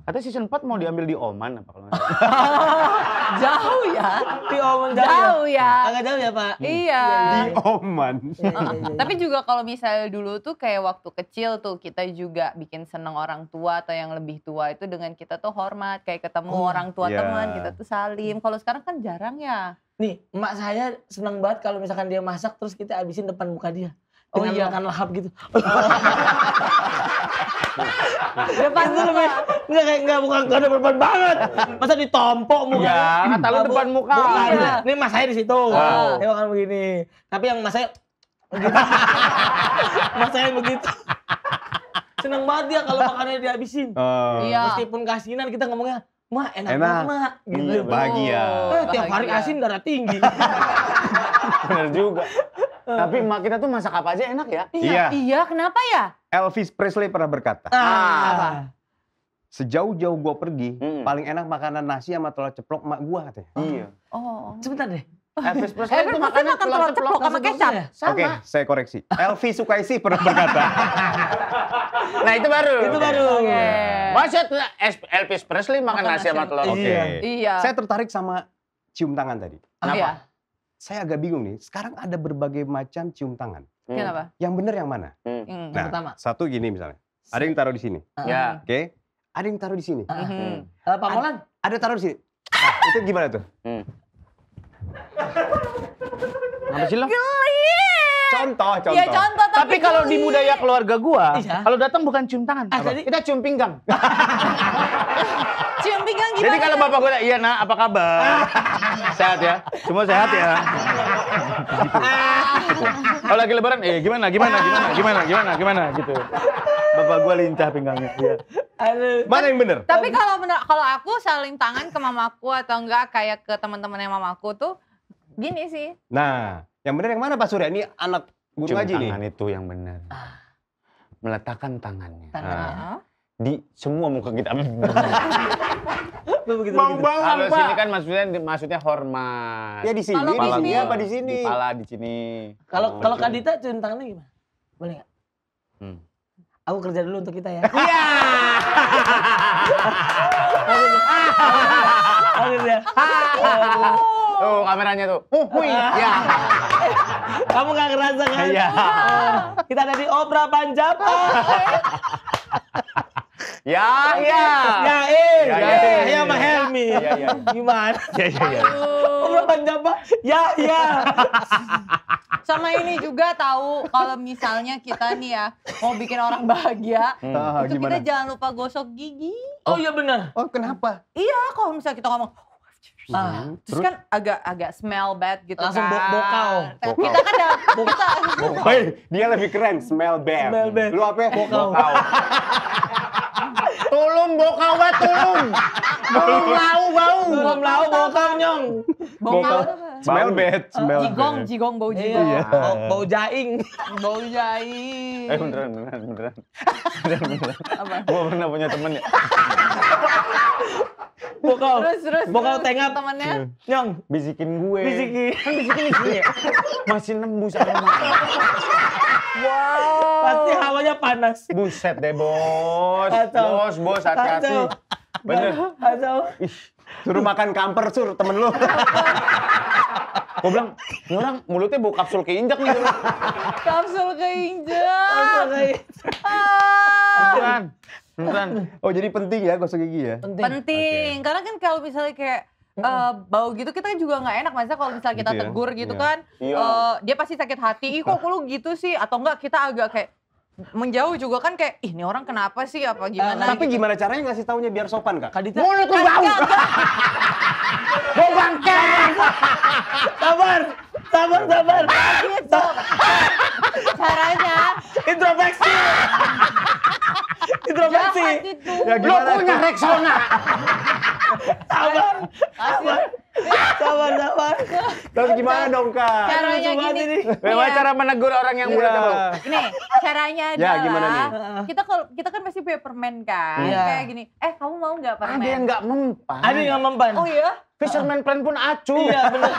Katanya season 4 mau diambil di Oman apa kalau Jauh ya. Di Oman jauh, ya? jauh ya. ya. Agak jauh ya, Pak. Iya. iya, iya. Di Oman. Tapi juga kalau misalnya dulu tuh kayak waktu kecil tuh kita juga bikin seneng orang tua atau yang lebih tua itu dengan kita tuh hormat kayak ketemu oh, orang tua yeah. teman kita tuh salim. Kalau sekarang kan jarang ya. Nih, emak saya senang banget kalau misalkan dia masak terus kita habisin depan muka dia. Oh iya. kan lahap gitu. Oh. depan dulu, men. Enggak kayak enggak bukan enggak ada banget. Masa ditompok muka. Ya, kata lu depan muka. Iya. Ini mas saya di situ. Oh. Dia makan begini. Tapi yang mas saya begitu. mas saya begitu. Seneng banget dia kalau makannya dihabisin. Oh. Iya. Meskipun kasinan kita ngomongnya, Ma enak, enak. mak gitu. Hmm, bahagia. Eh, tiap hari asin darah tinggi. Bener juga. Eh, Tapi eh. emak kita tuh masak apa aja enak ya? Iya. Iya, iya kenapa ya? Elvis Presley pernah berkata. Ah. Sejauh-jauh gue pergi, hmm. paling enak makanan nasi sama telur ceplok emak gue katanya. Iya. Oh. oh. Sebentar deh. Elvis Presley Elvis itu makan telur ceplok sama kecap. Iya. Sama. Oke, okay, saya koreksi. Elvis suka isi pernah berkata. nah itu baru. Itu baru. Okay. Iya. Masa eh, Elvis Presley makan, makan nasi sama telur? Oke. Okay. Iya. Saya tertarik sama cium tangan tadi. Kenapa? Iya saya agak bingung nih. Sekarang ada berbagai macam cium tangan. Hmm. Kenapa? Yang benar yang mana? Hmm. Nah, Nah, pertama. satu gini misalnya. Ada yang taruh di sini. Uh-huh. Ya. Oke. Okay. Ada yang taruh di sini. Uh-huh. Hmm. hmm. Eh, Pak Ada, ada taruh di sini. Nah, itu gimana tuh? Hmm. Apa sih lo? Geli! Contoh, iya, contoh. Ya, contoh tapi, tapi kalau di budaya keluarga gua, iya. kalau datang bukan cium tangan. Ah, jadi... Kita cium pinggang. cium pinggang gimana? Jadi kalau bapak gua, iya nak, apa kabar? sehat ya? Semua sehat ya? Kalau lagi lebaran, eh gimana, gimana, gimana, gimana, gimana, gimana, gitu. Bapak gua lincah pinggangnya. Ya. Aduh. Mana yang bener? Tapi kalau bener, kalau aku saling tangan ke mamaku atau enggak kayak ke teman teman yang mamaku tuh gini sih. Nah, yang benar yang mana Pak Surya? Ini anak guru Cium ngaji nih. tangan itu yang benar. Ah. Meletakkan tangannya. Tangannya. Ah. Di semua muka kita. bang Mau pak Kalau sini kan maksudnya maksudnya hormat. Ya di sini, Kalau di sini apa di sini? Di pala di sini. Kalau oh, kalau Kadita cium tangannya gimana? Boleh nggak? Hmm. Aku kerja dulu untuk kita ya. Iya. Oh, kameranya tuh. Uh, Ya. Kamu nggak ngerasa kan? Iya. Ah, kita ada di Opera Panjapa. ya, ya. Ya, eh. Ya, ya, ya, ya, ya. ya, ya Helmi. Ya, ya. Gimana? Ya, ya, ya. Opera Panjapa. Ya, ya. Sama ini juga tahu kalau misalnya kita nih ya mau bikin orang bahagia, hmm. itu ah, Gimana? kita jangan lupa gosok gigi. Oh iya benar. Oh kenapa? Iya kalau misalnya kita ngomong, Ah, terus, kan agak agak smell bad gitu langsung kan. Langsung bokal. bokal. Kita kan ada kita. Boy, dia lebih keren smell bad. Smell bad. Lu apa? Bokal. bokal. tolong bokal banget, tolong. bau lau bau. Belum lau bokal nyong. Bokal. bokal. Smell bad, oh, smell Jigong, bad. jigong bau jigong. Iya. iya. Bau, bau jaing. bau jaing. Eh beneran, beneran, beneran. beneran, beneran. Apa? pernah punya temen ya. Bokau, terus, terus, bokau terus, temennya. Iya. Nyong, bisikin gue. Bisikin. Kan bisikin di ya. Masih nembus sama. Wow. Pasti hawanya panas. Buset deh bos. bos, bos hati-hati. Bener. Atau, Ih Suruh makan kamper, sur, temen lu. Gue bilang, ini orang mulutnya bau kapsul keinjak nih. kapsul keinjak. Kapsul Beneran. Beneran. Oh jadi penting ya gosok gigi ya? Penting. penting. Okay. Karena kan kalau misalnya kayak Uh, bau gitu kita kan juga nggak enak masa kalau misalnya kita gitu ya? tegur gitu iya. kan iya. Uh, dia pasti sakit hati ih kok lu gitu sih atau enggak kita agak kayak menjauh juga kan kayak ini orang kenapa sih apa nah, gimana tapi gitu. gimana caranya ngasih taunya biar sopan kak Kadita mulut lu bau gue bangke sabar sabar sabar ah, gitu. caranya introspeksi introversi. Ya, Lo punya Rexona. sabar. Sabar. Sabar, sabar. Tapi gimana dong, Kak? Caranya gini. Memang ya. cara menegur orang yang mulai iya. tebal. Gini, caranya ya, adalah ya, gimana nih? kita kalau kita kan pasti punya permen kan. Iya. Kayak gini, eh kamu mau nggak permen? Ada yang nggak mempan. Ada yang nggak mempan. Oh iya? Fisherman plan pun acu Iya, bener.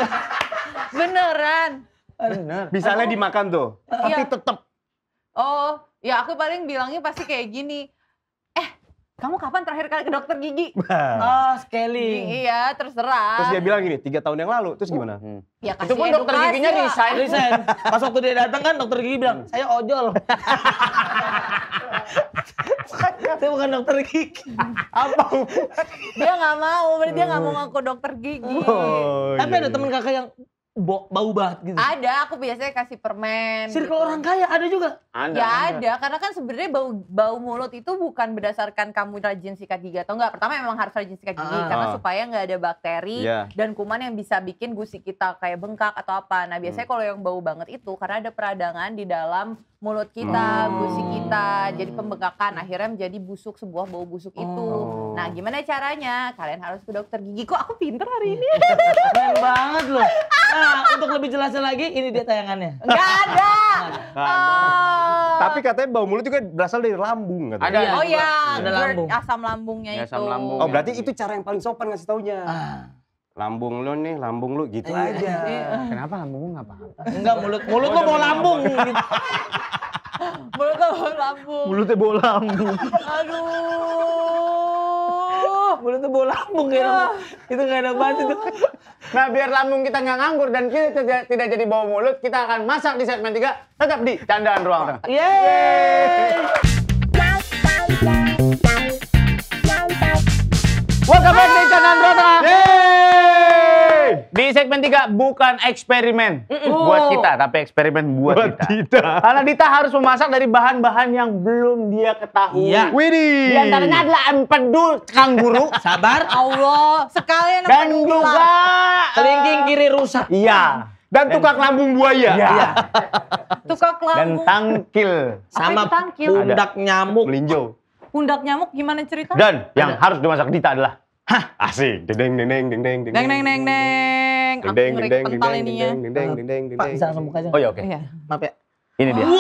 Beneran. Bener. Misalnya dimakan tuh, tapi iya. tetep Oh, Ya aku paling bilangnya pasti kayak gini. Eh, kamu kapan terakhir kali ke dokter gigi? oh, sekali. Iya, terserah. Terus dia bilang gini, tiga tahun yang lalu. Terus hmm. gimana? Hmm. Ya, kasih Itu pun dokter edukasi giginya resign. resign. Pas waktu dia datang kan dokter gigi bilang, hmm. saya ojol. saya bukan dokter gigi. Apa? dia nggak mau, berarti dia nggak mau hmm. ngaku dokter gigi. Oh, iya, Tapi iya, ada iya. teman kakak yang bau banget gitu. Ada, aku biasanya kasih permen. Circle gitu. orang kaya ada juga. Ada. Ya ada, ada. karena kan sebenarnya bau bau mulut itu bukan berdasarkan kamu rajin sikat gigi atau enggak. Pertama memang harus rajin sikat gigi ah. karena supaya enggak ada bakteri yeah. dan kuman yang bisa bikin gusi kita kayak bengkak atau apa. Nah, biasanya hmm. kalau yang bau banget itu karena ada peradangan di dalam mulut kita, hmm. gusi kita, jadi pembengkakan akhirnya menjadi busuk sebuah bau busuk oh. itu. Nah, gimana caranya? Kalian harus ke dokter gigi. Kok aku pinter hari iya. ini? Keren banget loh. Nah, untuk lebih jelasnya lagi, ini dia tayangannya. Gak ada. Nggak ada. Oh. Tapi katanya bau mulut juga berasal dari lambung katanya. Ada. Iya. Oh iya, ada lambung. Asam lambungnya iya, itu. Asam lambung. Oh, berarti itu cara yang paling sopan ngasih taunya. Ah. lambung lu nih, lambung lu gitu iya. aja. Iya. Kenapa lambung lu nggak paham? Enggak, mulut mulut lu bawa lambung. mulut lu bawa lambung. Mulutnya bawa lambung. Aduh bokap gue tuh bawa lambung oh. itu nggak ada banget itu. Nah biar lambung kita nggak nganggur dan kita tidak, tidak jadi bau mulut, kita akan masak di segmen 3 tetap di Candaan Ruang Tengah. Yeay! Welcome back segmen 3 bukan eksperimen mm -mm. buat oh. kita, tapi eksperimen buat, buat kita. Dita. Karena Dita harus memasak dari bahan-bahan yang belum dia ketahui. Iya. Widih. Di antaranya adalah empedu kangguru, Sabar. Allah, sekalian Dan juga eh, kelingking kiri rusak. Iya. Dan, tukak lambung buaya. Iya. iya. tukak lambung. Dan tangkil. Sama tangkil? pundak nyamuk. linjo. Pundak nyamuk gimana ceritanya? Dan yang Ada. harus dimasak Dita adalah Hah, asik. Deng deng deng deng deng deng deng deng deng deng. deng deng deng deng deng deng deng deng deng deng deng. Pak bisa deng deng aja. Oh deng deng Iya. deng deng iya. ya. Ini dia. Wow.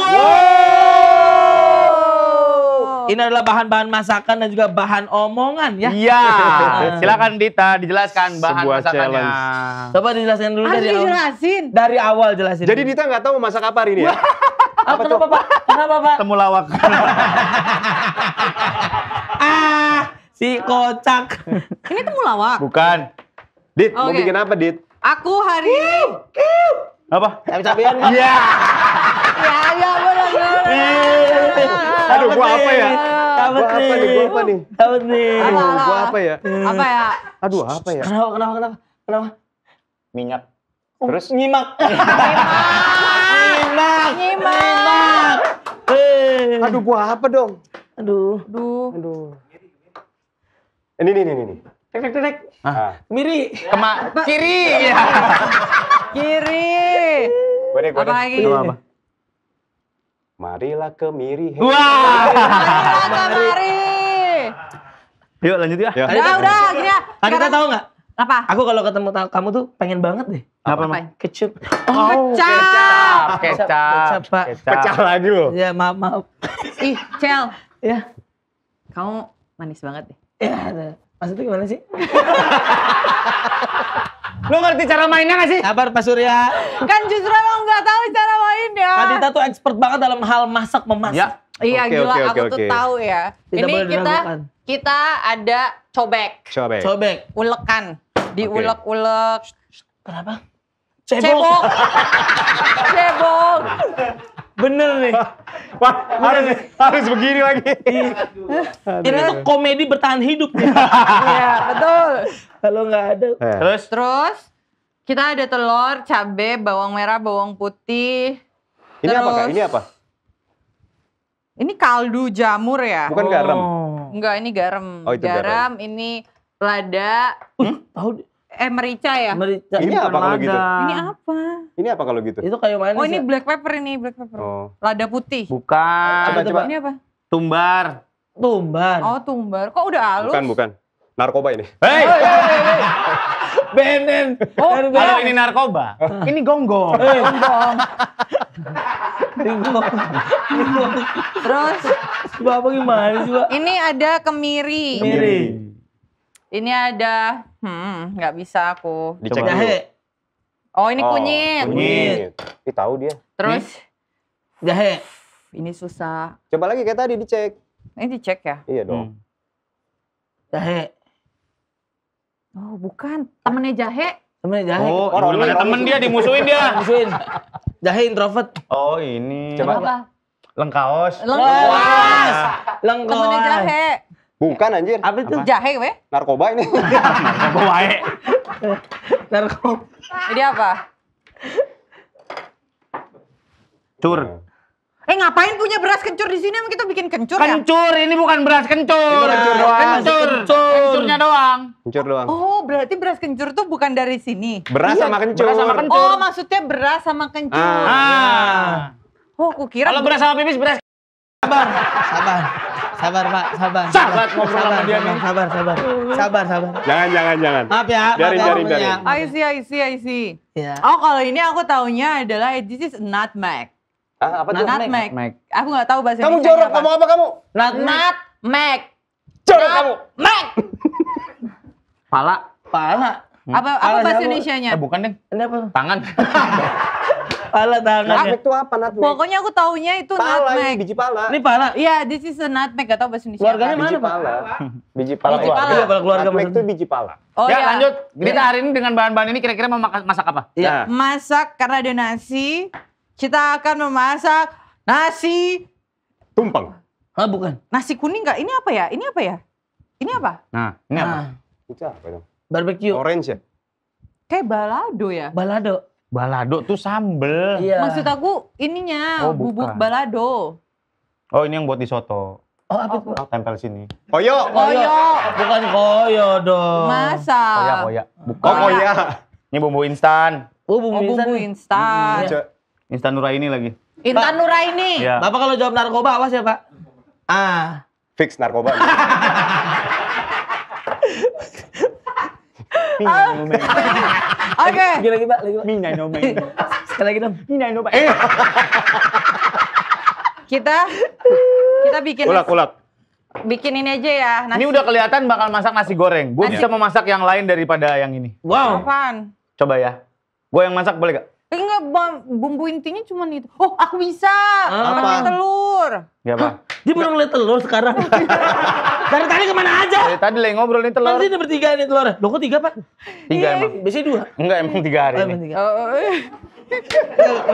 Ini adalah bahan-bahan masakan dan juga bahan omongan ya. Iya. Silakan Dita dijelaskan bahan Sebuah masakannya. Challenge. Coba dijelaskan dulu Harus dari dijelasin. awal. Dari awal jelasin. Jadi Dita nggak tahu masak apa hari ini ya? apa kenapa, Pak? Kenapa, Pak? Temulawak. ah, Si kocak. Ini tuh mulawak. Bukan. Dit, oh, mau bikin apa, Dit? Aku hari ini. Apa? Cabe-cabean. Iya. Iya, iya, iya. benar benar. Aduh, gua apa ya? Gua apa nih? Gua apa nih? Dapat nih. Aduh, gua apa ya? Apa ya? Aduh, apa ya? Kenapa kenapa kenapa? Kenapa? Minyak. Oh, Terus nyimak. Nyimak. Nyimak. Nyimak. Aduh, gua apa dong? Aduh. Aduh. Aduh. Ini ini ini Tek tek tek. Miri. Kema kiri. Ya. kiri. Goreng goreng. Apa lagi? Marilah ke Miri. Wah. Mari. Yuk lanjut ya. Udah, udah, gini ya. tadi kita tahu nggak? Apa? Aku kalau ketemu kamu tuh pengen banget deh. Apa? Apa? Kecup. Oh, oh kecap. Kecap. Kecap, kecap Kecap. Pecah lagi loh. Ya, maaf, maaf. Ih, Cel. Ya. Kamu manis banget deh. Ya, maksudnya gimana sih? Lo ngerti cara mainnya gak sih? Sabar Pak Surya. Kan justru lo gak tahu cara mainnya. Kita tuh expert banget dalam hal masak memasak. Ya. Iya okay, gila okay, aku okay, tuh okay. tahu ya. Tidak Ini kita kita ada cobek. Cobek. Cobek. Ulekan. Diulek-ulek. Kenapa? Cebok. Cebok. Cebok. Bener nih. Wah, Bener harus, nih. harus begini lagi. Iya. Ini tuh komedi bertahan hidup nih. Iya, betul. Kalau nggak ada. Eh. Terus? Terus, kita ada telur, cabai, bawang merah, bawang putih. Ini apa, Kak? Ini apa? Ini kaldu jamur ya? Bukan oh. garam? Enggak, ini garam. Oh, garam. garam. ini lada. Hmm? Tahu eh merica ya? Merica. Ini, ini iya, apa kalau gitu? Ini apa? Ini apa kalau gitu? Itu kayu manis. Oh, ini ya? black pepper ini, black pepper. Oh. Lada putih. Bukan. Coba, coba. Ini apa? Tumbar. Tumbar. Oh, tumbar. Kok udah halus? Bukan, bukan. Narkoba ini. Hei! Hey, ya, ya. Benen. Oh, iya. kalau ini narkoba. ini gonggong. Hey. Eh, gonggong. Terus bapak gimana sih, Ini ada kemiri. Kemiri. Ini ada, hmm, nggak bisa aku. Dicek jahe. Oh ini oh, kunyit. Kunyit. Ih tahu dia. Terus Nih. jahe. Ini susah. Coba lagi kayak tadi dicek. Ini dicek ya? Iya dong. Hmm. Jahe. Oh bukan, temennya jahe. Temennya jahe. Oh, orang oh, iya, iya. mana temen dia dimusuhin dia. Musuhin. Jahe introvert. Oh ini. Coba. Coba. Lengkaos. Lengkaos. Lengkaos. Temennya jahe. Bukan anjir. Apa itu? Jahe weh. Narkoba ini. narkoba wae. narkoba. Jadi apa? Cur. Eh ngapain punya beras kencur di sini? Emang kita bikin kencur, kencur ya? Kencur, ini bukan beras kencur. kencur doang. Kencur. Kencurnya doang. Kencur doang. Oh, berarti beras kencur tuh bukan dari sini. Beras iya, sama kencur. Beras sama kencur. Oh, maksudnya beras sama kencur. Ah. ah. Oh, kukira. Kalau beras sama pipis beras. Sabar. Sabar. Sabar Pak, sabar. Sabar sabar, sabar dia Sabar, sabar. Sabar, sabar. Jangan, jangan, jangan. Maaf ya. Biarin, ya, biarin, ya. biarin. Oh, I see, I see, I see. Yeah. Oh kalau ini aku taunya adalah eh, this is not Mac. Ah, apa tuh? Mac. Aku gak tahu bahasa Kamu jorok kamu apa kamu? Not Mac. Jorok kamu. Mac. Pala. Pala. Apa, apa bahasa Indonesia-nya? Eh, bukan deh. Ini apa? Tangan. pala nutmeg itu apa nutmeg? Pokoknya aku taunya itu pala, nutmeg. Ini biji pala. Ini pala. Iya, yeah, this is a nutmeg atau bahasa Indonesia. Keluarganya mana, Pak? Pala. Biji pala. Biji pala. Iya, pala keluarga nutmeg itu biji pala. Oh, ya, ya. lanjut. Kita hari ini dengan bahan-bahan ini kira-kira mau masak apa? Ya. Masak karena ada nasi. Kita akan memasak nasi tumpeng. Ah, bukan. Nasi kuning gak? Ini apa ya? Ini apa ya? Ini apa? Nah, ini nah. apa? Itu apa Barbecue. Orange ya? Kayak balado ya? Balado. Balado tuh sambel. Iya. Maksud aku ininya oh, bubuk balado. Oh ini yang buat di soto. Oh apa tuh? Oh, tempel sini. Koyo. Koyo. Bukan koyo dong. Masa? Koyo koyo. Bukan. Oh koya. Ini bumbu instan. Oh bumbu, oh, bumbu instan. instan. Hmm, instan ini lagi. Nura ini. Ya. Bapak kalau jawab narkoba awas ya Pak. Ah. Fix narkoba. Hahaha. Oke. Lagi lagi Pak, lagi Pak. Mina no Sekali lagi dong. Mina no Pak. Eh. Kita kita bikin ulat kulak. Bikin ini aja ya. Nasi. Ini udah kelihatan bakal masak nasi goreng. Gue bisa memasak yang lain daripada yang ini. Wow. Apaan? Coba ya. Gue yang masak boleh gak? Enggak, bumbu intinya cuma itu. Oh, aku bisa. Apa? Apa? Telur. Iya, apa? Dia baru ngeliat telur sekarang. Dari tadi kemana aja? Dari tadi lagi ngobrol nih telur. Nanti ini bertiga nih telur. Loh kok tiga, Pak? Tiga iya, emang. Biasanya dua. Enggak, emang tiga hari oh, ini.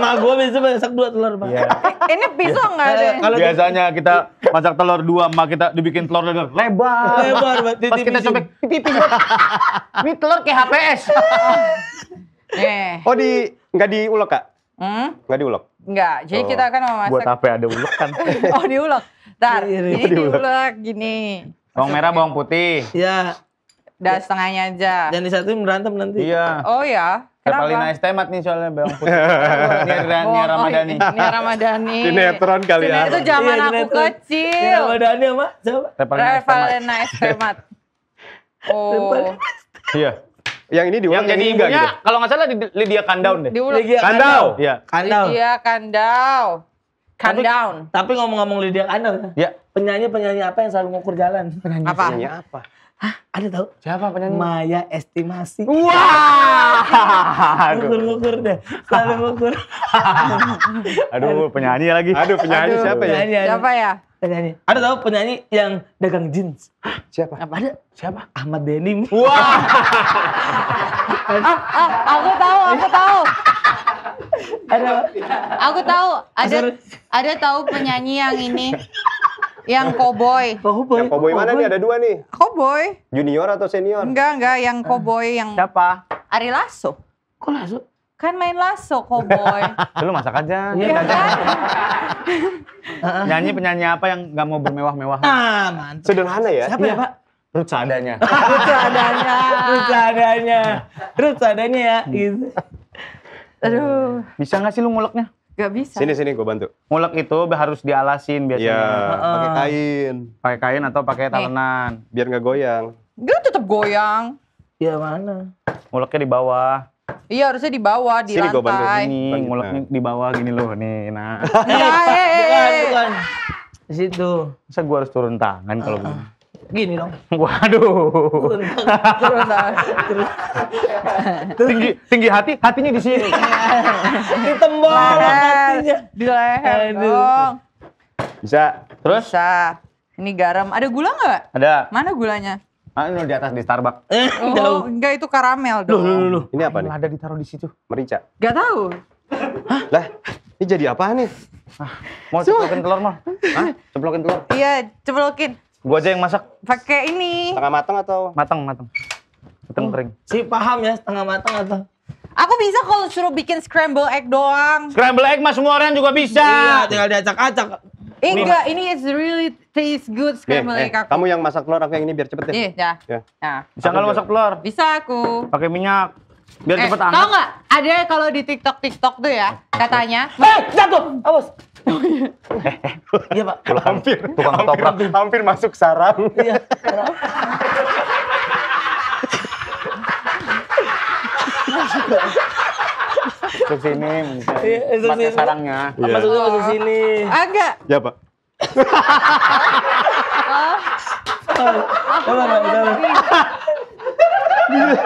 Nah, gue bisa masak dua telur, Pak. Yeah. Iya. Ini pisau yeah. ada? Eh, kalau biasanya kita masak telur dua, mak kita dibikin telur lebar. Lebar. Lebar, Pak. Pas kita cobek, pipi Ini telur kayak HPS. Eh. Oh di nggak diulek kak? Hmm? Nggak diulek. Enggak, jadi oh. kita akan memasak. Buat apa ya? ada kan? oh diulek. Tar, iya, iya, ini diulek gini. Bawang merah, bawang putih. Iya. Udah setengahnya aja. Dan di satu berantem nanti. Iya. Oh ya. Kenapa? Paling nice temat nih soalnya bawang putih. ini Nia oh, Ramadhani. Nia Ramadhani. Sinetron kali ya. Itu zaman iya, aku kecil. Nia Ramadhani sama siapa? naik Estemat. Oh. Iya. Yang ini diulang yang, jadi ibunya gitu. kalau nggak salah di Lydia Kandau deh. Diulang. Lydia Kandau. Iya. Kandau. Lydia Kandau. Kandau. Tapi, tapi ngomong-ngomong Lydia Kandau ya. Penyanyi-penyanyi apa yang selalu ngukur jalan? Penyanyi apa? Penyanyi apa? Hah, ada tahu? Siapa penyanyi? Maya Estimasi. Wah. Wow. ngukur deh. Selalu ngukur. Aduh, penyanyi lagi. Aduh, penyanyi ya? Aduh. siapa ya? siapa ya? penyanyi. Ada tau penyanyi yang dagang jeans? Hah? Siapa? Apa ada? Siapa? Ahmad Denim. Wah. Ah, aku tahu, aku tahu. ada. Aku tahu ada ada tahu penyanyi yang ini yang koboy koboy Yang koboi mana nih? Ada dua nih. koboy Junior atau senior? Enggak, enggak. Yang koboy yang Siapa? Ari Lasso. Kok Lasso? Kan main lasso, cowboy. Lu masak aja. Iya, iya kan? kan? Nyanyi penyanyi apa yang gak mau bermewah-mewah? Ah, mantap. Sederhana ya? Siapa ya, iya. Pak? Rut seadanya. Rut seadanya. Rut seadanya. Rut seadanya ya. Gitu. Aduh. Bisa gak sih lu nguleknya? Gak bisa. Sini sini gue bantu. Ngulek itu harus dialasin biasanya. Iya, uh. pakai kain. Pakai kain atau pakai eh. talenan. Biar gak goyang. Gue tetap goyang. Ya mana? Nguleknya di bawah. Iya harusnya di bawah di Sini gue bantu lantai. gini, Bang, nah. di bawah gini loh nih. Nah, Nah, eh, eh, Bukan, bukan. Di situ. masa gua harus turun tangan kalau begini? Ah. Gini dong. Waduh. Turun tangan. Tinggi tinggi hati, hatinya di sini. tembok hatinya. di leher Aduh. dong. Bisa. Terus Bisa. Ini garam. Ada gula nggak? ada Mana gulanya? Ah, ini di atas di Starbucks. Eh, oh, enggak itu karamel dong. Loh, loh, loh. Ini apa nih? Ada ditaruh di situ. Merica. enggak tahu. Hah? Lah, ini jadi apa nih? Ah, mau ceplokin telur mau Hah? Ceplokin telur? Iya, ceplokin. Gua aja yang masak. Pakai ini. setengah matang atau? Matang, matang. Matang kering. Oh. Si paham ya setengah matang atau? Aku bisa kalau suruh bikin scramble egg doang. Scramble egg mas semua orang juga bisa. Iya, tinggal diacak-acak. Eh, enggak, ini is really taste good sekali eh, aku. Kamu yang masak telur, aku yang ini biar cepet ya. Iya, dah. Ya. Iya. ya. Bisa kalau masak telur? Bisa aku. Pakai minyak. Biar eh, cepet anget. Tau nggak? Ada kalau di TikTok TikTok tuh ya, katanya. Eh, jatuh. Awas. Oh, iya. Eh, eh, Iya, Pak. Tukang, hampir. Tukang hampir, hampir, hampir masuk sarang. Iya. Sarang. ke sini pakai iya, sarangnya iya. masuk masuk sini agak ya pak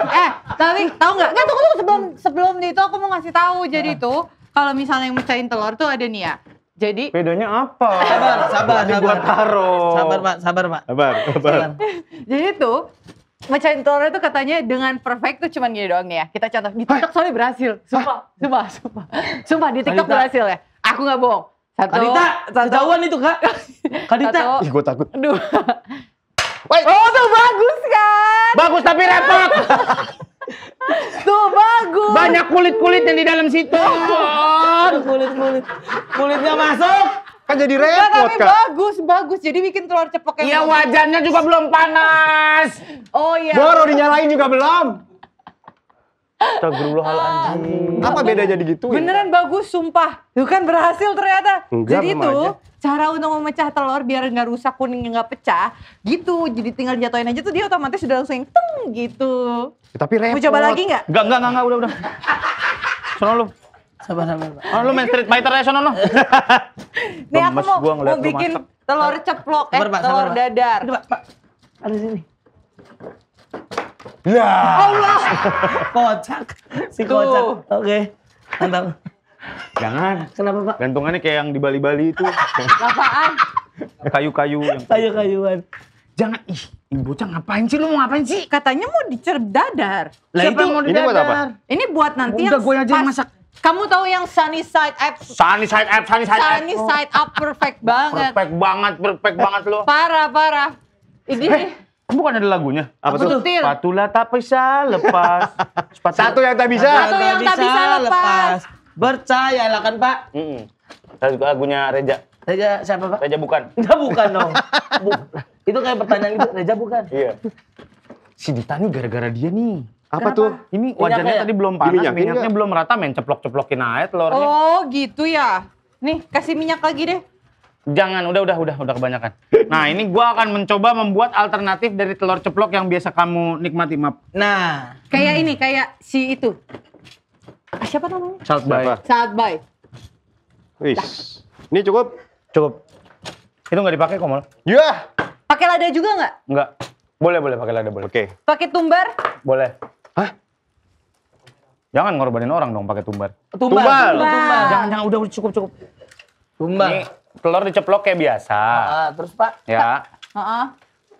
eh, tapi tahu nggak? Nggak tunggu tunggu sebelum sebelum itu aku mau ngasih tahu. Jadi itu iya. kalau misalnya yang mecahin telur tuh ada nih ya. Jadi bedanya apa? Sabar, sabar, sabar. taro. Sabar, Pak, sabar, Pak. Sabar, sabar. Jadi tuh mecahin telur itu katanya dengan perfect tuh cuman gini doang nih ya. Kita contoh di TikTok soalnya berhasil. Sumpah, sumpah, sumpah. Sumpah di TikTok Anita. berhasil ya. Aku nggak bohong. Satu, Kadita, satu, ketahuan itu kak. Kadita. Satu, Ih, gue takut. Dua. Wait. Oh tuh bagus kan? Bagus tapi repot. tuh bagus. Banyak kulit-kulit yang di dalam situ. Kulit-kulit. Kulitnya masuk. Kan jadi repot, Enggak, tapi Kak. bagus, bagus. Jadi bikin telur cepek Iya, wajannya juga belum panas. Oh iya. Baru dinyalain juga belum. Astagfirullahaladzim. Apa beda jadi gitu? Beneran bagus, sumpah. Lu kan berhasil ternyata. Enggak, jadi itu aja. cara untuk memecah telur biar nggak rusak kuningnya nggak pecah, gitu. Jadi tinggal jatuhin aja tuh dia otomatis sudah langsung teng gitu. Ya, tapi repot. Mau coba lagi nggak? Nggak, nggak, nggak, udah, udah. Sono lu sabar sabar. Oh lu main Street Fighter ya sono no. Nih aku mau, gua mau bikin telur ceplok eh sabar, telur sabar, dadar. Coba, pak. Ada sini. Ya. Allah. kocak. Si kocak. Oke. Okay. Mantap. Jangan. Kenapa, Pak? Gantungannya kayak yang di Bali-Bali itu. Apaan? Kayu-kayu yang gitu. kayu-kayuan. Jangan ih, ibu bocah ngapain sih lu mau ngapain sih? Katanya mau dicer dadar. Lah Siapa itu mau dicerdadar? Ini buat apa? Ini buat nanti Udah, yang gue aja pas, masak. Kamu tahu yang sunny side up? Sunny side up, sunny side up. Sunny side up perfect banget. Perfect banget, perfect banget lo. Parah, parah. Ini eh, bukan ada lagunya. Apa tuh? Patula tak bisa lepas. Spatula. Satu yang tak bisa. Satu yang tak bisa, lepas. lepas. Percayalah kan, Pak. Mm -mm. Lagunya Reja. Reja siapa, Pak? Reja bukan. Enggak bukan dong. Bu, itu kayak pertanyaan itu, Reja bukan. Iya. Si Dita nih gara-gara dia nih apa tuh? Ini wajannya tadi belum panas, minyaknya, belum rata, main ceplok-ceplokin aja telurnya. Oh gitu ya. Nih, kasih minyak lagi deh. Jangan, udah, udah, udah, udah kebanyakan. Nah, ini gua akan mencoba membuat alternatif dari telur ceplok yang biasa kamu nikmati, Map. Nah, kayak ini, kayak si itu. Ah, siapa namanya? Salt Saltbay. Wih, ini cukup? Cukup. Itu nggak dipakai, kok Komol? Yeah. Pakai lada juga nggak? Nggak. Boleh, boleh pakai lada, boleh. Oke. Okay. Pakai tumbar? Boleh. Hah? Jangan ngorbanin orang dong pakai tumbar. Tumbal. Tumbal. tumbal. Jangan, jangan udah cukup cukup. Tumbal. Ini telur diceplok kayak biasa. Uh, terus Pak? Ya. Uh -uh.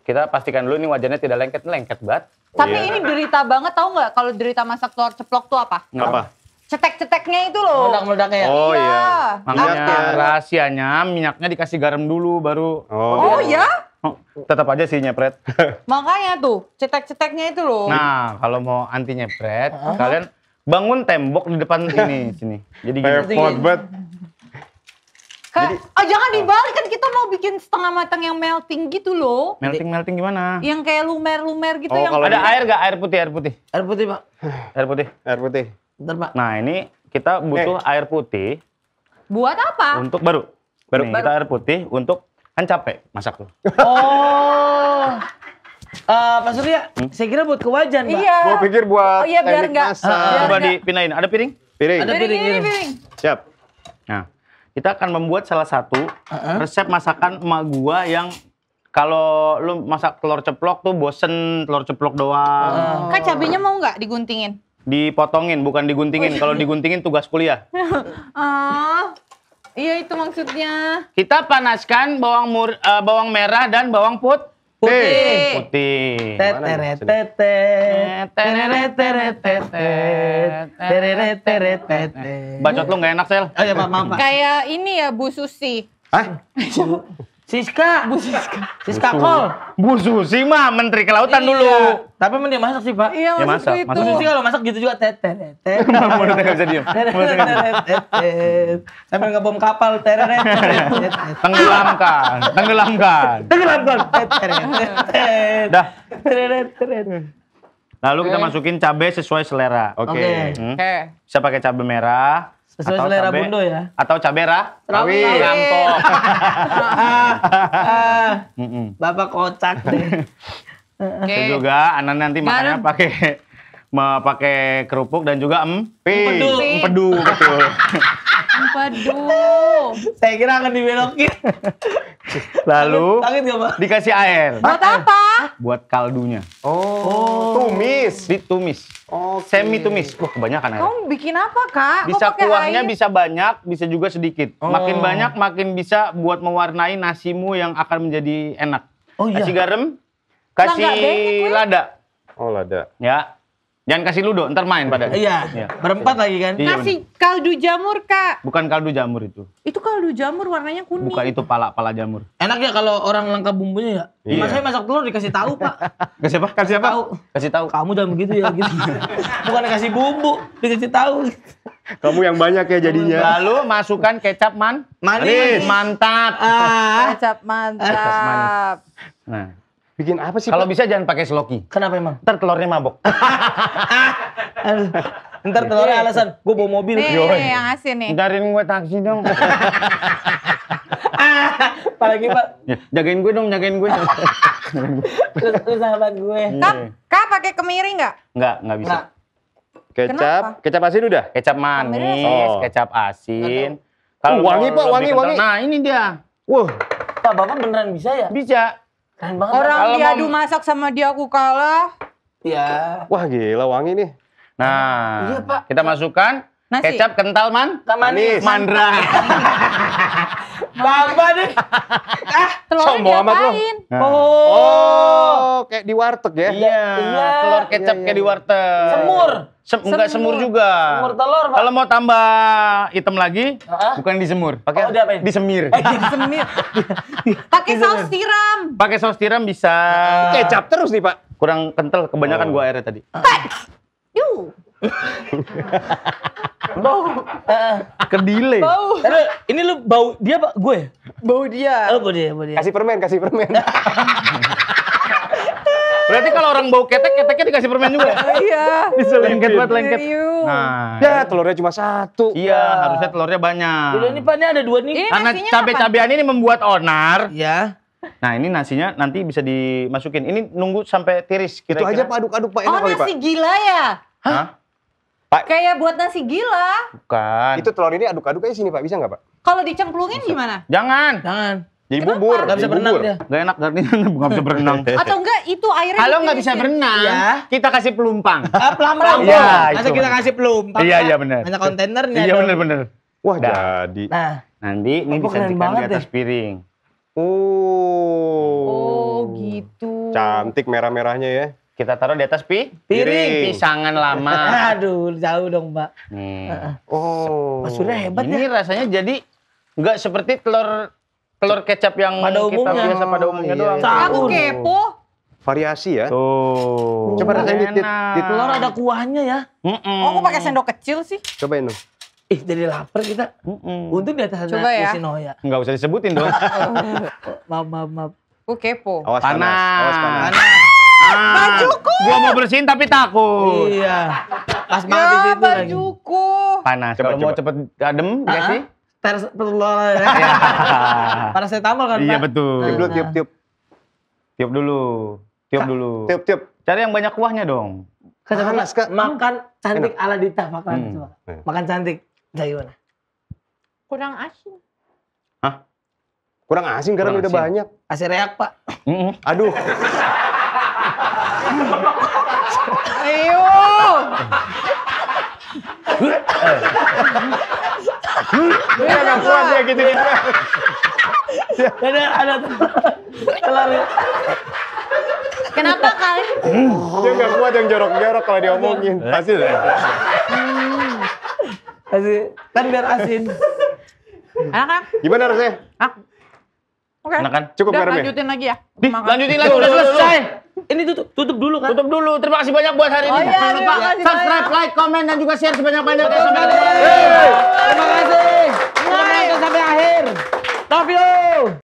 Kita pastikan dulu ini wajannya tidak lengket-lengket banget. Tapi yeah. ini derita banget tau nggak kalau derita masak telur ceplok tuh apa? Apa? cetek-ceteknya itu loh. Meledak-meledaknya ya? Oh iya. iya. Makanya ya. rahasianya minyaknya dikasih garam dulu baru. Oh, iya. oh ya? Oh, tetap aja sih nyepret. Makanya tuh, cetek-ceteknya itu loh. Nah, kalau mau anti nyepret, uh -huh. kalian bangun tembok di depan ini sini. Jadi gini. banget. Jadi, oh jangan dibalik kan kita mau bikin setengah matang yang melting gitu loh. Melting melting gimana? Yang kayak lumer-lumer gitu oh, yang ada air gak air putih air putih? Air putih, Pak. Air putih. Air putih. Bentar, Pak. Nah, ini kita butuh eh. air putih. Buat apa? Untuk baru. Baru Nih, baru. kita air putih untuk Kan capek masak tuh. Oh. Uh, Pak Surya, hmm? saya kira buat kewajan, wajan, Iya. Gua pikir buat Oh iya, biar enggak. Masak. Uh, eh, coba dipindahin. Ada piring? Piring. Ada piring, piring, piring. Siap. Nah, kita akan membuat salah satu uh -huh. resep masakan emak gua yang kalau lu masak telur ceplok tuh bosen telur ceplok doang. Oh. Kak cabenya mau nggak diguntingin? Dipotongin, bukan diguntingin. Oh, iya. Kalau diguntingin tugas kuliah. Ah. Iya itu maksudnya. Kita panaskan bawang mur, uh, bawang merah dan bawang put putih. Putih. Bacot lu nggak enak sel? Oh, iya, Kayak ini ya Bu Susi. Hah? Siska. Bu Siska. Siska Kol. Bu Susi mah Menteri Kelautan iya. dulu. Tapi mending masak sih, Pak. Iya, ya, masak. Itu. Susi kalau masak gitu juga tetet. Mau Mulutnya nggak bisa diam. Sampai ngebom kapal tete Tenggelamkan, tenggelamkan. Tenggelamkan. Dah. Lalu kita masukin cabai sesuai selera. Oke. Okay. Okay. Bisa pakai cabai merah, Sesuai selera cabe, bundo ya. Atau cabai rah. Rawi. Bapak kocak deh. Eh, eh. Okay. juga Anan nanti makannya pakai mau pakai kerupuk dan juga emping. Empedu. Empedu, betul. Waduh. Saya kira akan dibelokin. Lalu Tangit, gak, dikasih air. Buat apa? Buat kaldunya. Oh. Tumis. Ditumis. Okay. Semi tumis. Wah kebanyakan air. Kamu bikin apa kak? Bisa kuahnya air? bisa banyak, bisa juga sedikit. Oh. Makin banyak makin bisa buat mewarnai nasimu yang akan menjadi enak. Oh iya. Kasih garam, kasih lada. Oh lada. Ya, Jangan kasih ludo, ntar main pada. Iya. iya. Berempat lagi kan? Iya, kasih bener. kaldu jamur, Kak. Bukan kaldu jamur itu. Itu kaldu jamur warnanya kuning. Bukan itu pala-pala jamur. Enak ya kalau orang lengkap bumbunya ya? Iya. Mas saya masak telur dikasih tahu, Pak. Kasih apa? Kasih apa? Tahu. Kasih tahu. Kamu jangan begitu ya gitu. Bukan dikasih bumbu, dikasih tahu. Kamu yang banyak ya jadinya. Lalu masukkan kecap man manis. manis. Mantap. Ah. Kecap mantap. Kecap manis. Nah. Bikin apa sih? Kalau bisa jangan pakai sloki. Kenapa emang? Ntar telurnya mabok. Ntar iya. telurnya alasan gue bawa mobil. Nih, nih yang asin nih. Ntarin gue taksi dong. Apalagi pak. Ya, jagain gue dong, jagain gue. terus, sahabat gue. Iya. Kak, kak pakai kemiri nggak? Nggak, nggak bisa. Nah. Kecap, Kenapa? kecap asin udah? Kecap manis, oh. kecap asin. Kalau wangi pak, wangi, wangi. Nah ini dia. Wah, Pak Bapak beneran bisa ya? Bisa. Keren banget. Orang Kalau diadu masak sama dia aku kalah. Iya. Wah gila wangi nih. Nah, iya, Pak. kita masukkan Nasi. kecap kental man, manis, mandra. Bamba deh. Ah, telur amat lo. Nah. Oh. oh, kayak di warteg ya? Iya, iya. telur kecap iya, iya. kayak di iya, iya. warteg. Semur. Sem semur. Enggak semur juga. Semur telur, Pak. Kalau mau tambah hitam lagi, uh-huh. bukan Pakai oh, semir. disemir. Eh, disemir. Pakai saus tiram. Pakai saus tiram bisa. Kecap terus nih, Pak. Kurang kental kebanyakan oh. gua airnya tadi. Yu. bau uh, kedile bau ini lu bau dia pak gue bau dia oh bau dia bau dia kasih permen kasih permen Berarti kalau orang bau ketek, keteknya dikasih permen juga. Iya. Bisa lengket banget lengket. Nah, ya telurnya cuma satu. Iya, harusnya telurnya banyak. Udah ini pannya ada dua nih. Ini Karena cabe-cabean ini membuat onar. Iya. Nah ini nasinya nanti bisa dimasukin. Ini nunggu sampai tiris kira Itu aja pak aduk-aduk pak. Oh nasi gila ya? Hah? Pak. Kayak buat nasi gila. Bukan. Itu telur ini aduk-aduk aja sini pak. Bisa nggak pak? Kalau dicemplungin gimana? Jangan. Jangan. Jadi Kenapa? bubur, Gak bisa bubur. berenang dia. Gak enak kan gak bisa berenang. Atau enggak itu airnya? Kalau gak bisa berenang, ya. kita kasih pelumpang. Ah, pelumpang. Iya, Masa kita kasih pelumpang. Iya, iya benar. Mana kontainernya? Iya benar benar. Wah, jadi. Nah, nanti ini disajikan di atas piring. Oh. Oh, gitu. Cantik merah-merahnya ya. Kita taruh di atas pi piring, piring. pisangan lama. Aduh, jauh dong, Mbak. Nih. Oh. Mas Surya hebat ini ya. Ini rasanya jadi enggak seperti telur telur kecap yang pada umumnya. kita biasa pada umumnya iya, doang. Aku kepo? Variasi ya. Tuh. Coba rasain di, di telur ada kuahnya ya. Mm -mm. Oh, aku pakai sendok kecil sih. Cobain dong. Ih, jadi lapar kita. Mm-mm. Untung di atas Coba ya. Enggak usah disebutin dong. maaf, maaf, maaf. Aku kepo. Awas panas. panas. Awas panas. Ah, bajuku. Gua mau bersihin tapi takut. Iya. Pas banget ya, di situ bajuku. Lagi. Panas. Kalau mau cepet adem, uh -huh. ya sih? saya paracetamol kan Iya betul. Tiup dulu, tiup, tiup. Tiup dulu. Tiup dulu. Tiup, tiup. Cari yang banyak kuahnya dong. Panas, ke... Makan cantik ala Dita, makan hmm. coba. Iya. Makan cantik. Gimana? Kurang asin. Hah? Kurang asin karena udah banyak. Asin reak, Pak. Aduh. Ayo dia nggak kuat gitu. ya gitu gitu ada ada telar kenapa kali dia nggak kuat yang jorok-jorok kalau diomongin pasti ya pasti hmm. kan biar asin enak kan gimana rasanya enak Oke. Enak kan? Cukup garamnya. lanjutin lagi ya. Di, lanjutin lagi udah selesai ini tutup tutup dulu kan tutup dulu terima kasih banyak buat hari oh, ini iya, jangan lupa subscribe banyak. like komen dan juga share sebanyak banyaknya Terima, kasih. terima kasih Terima kasih. sampai akhir Terima you.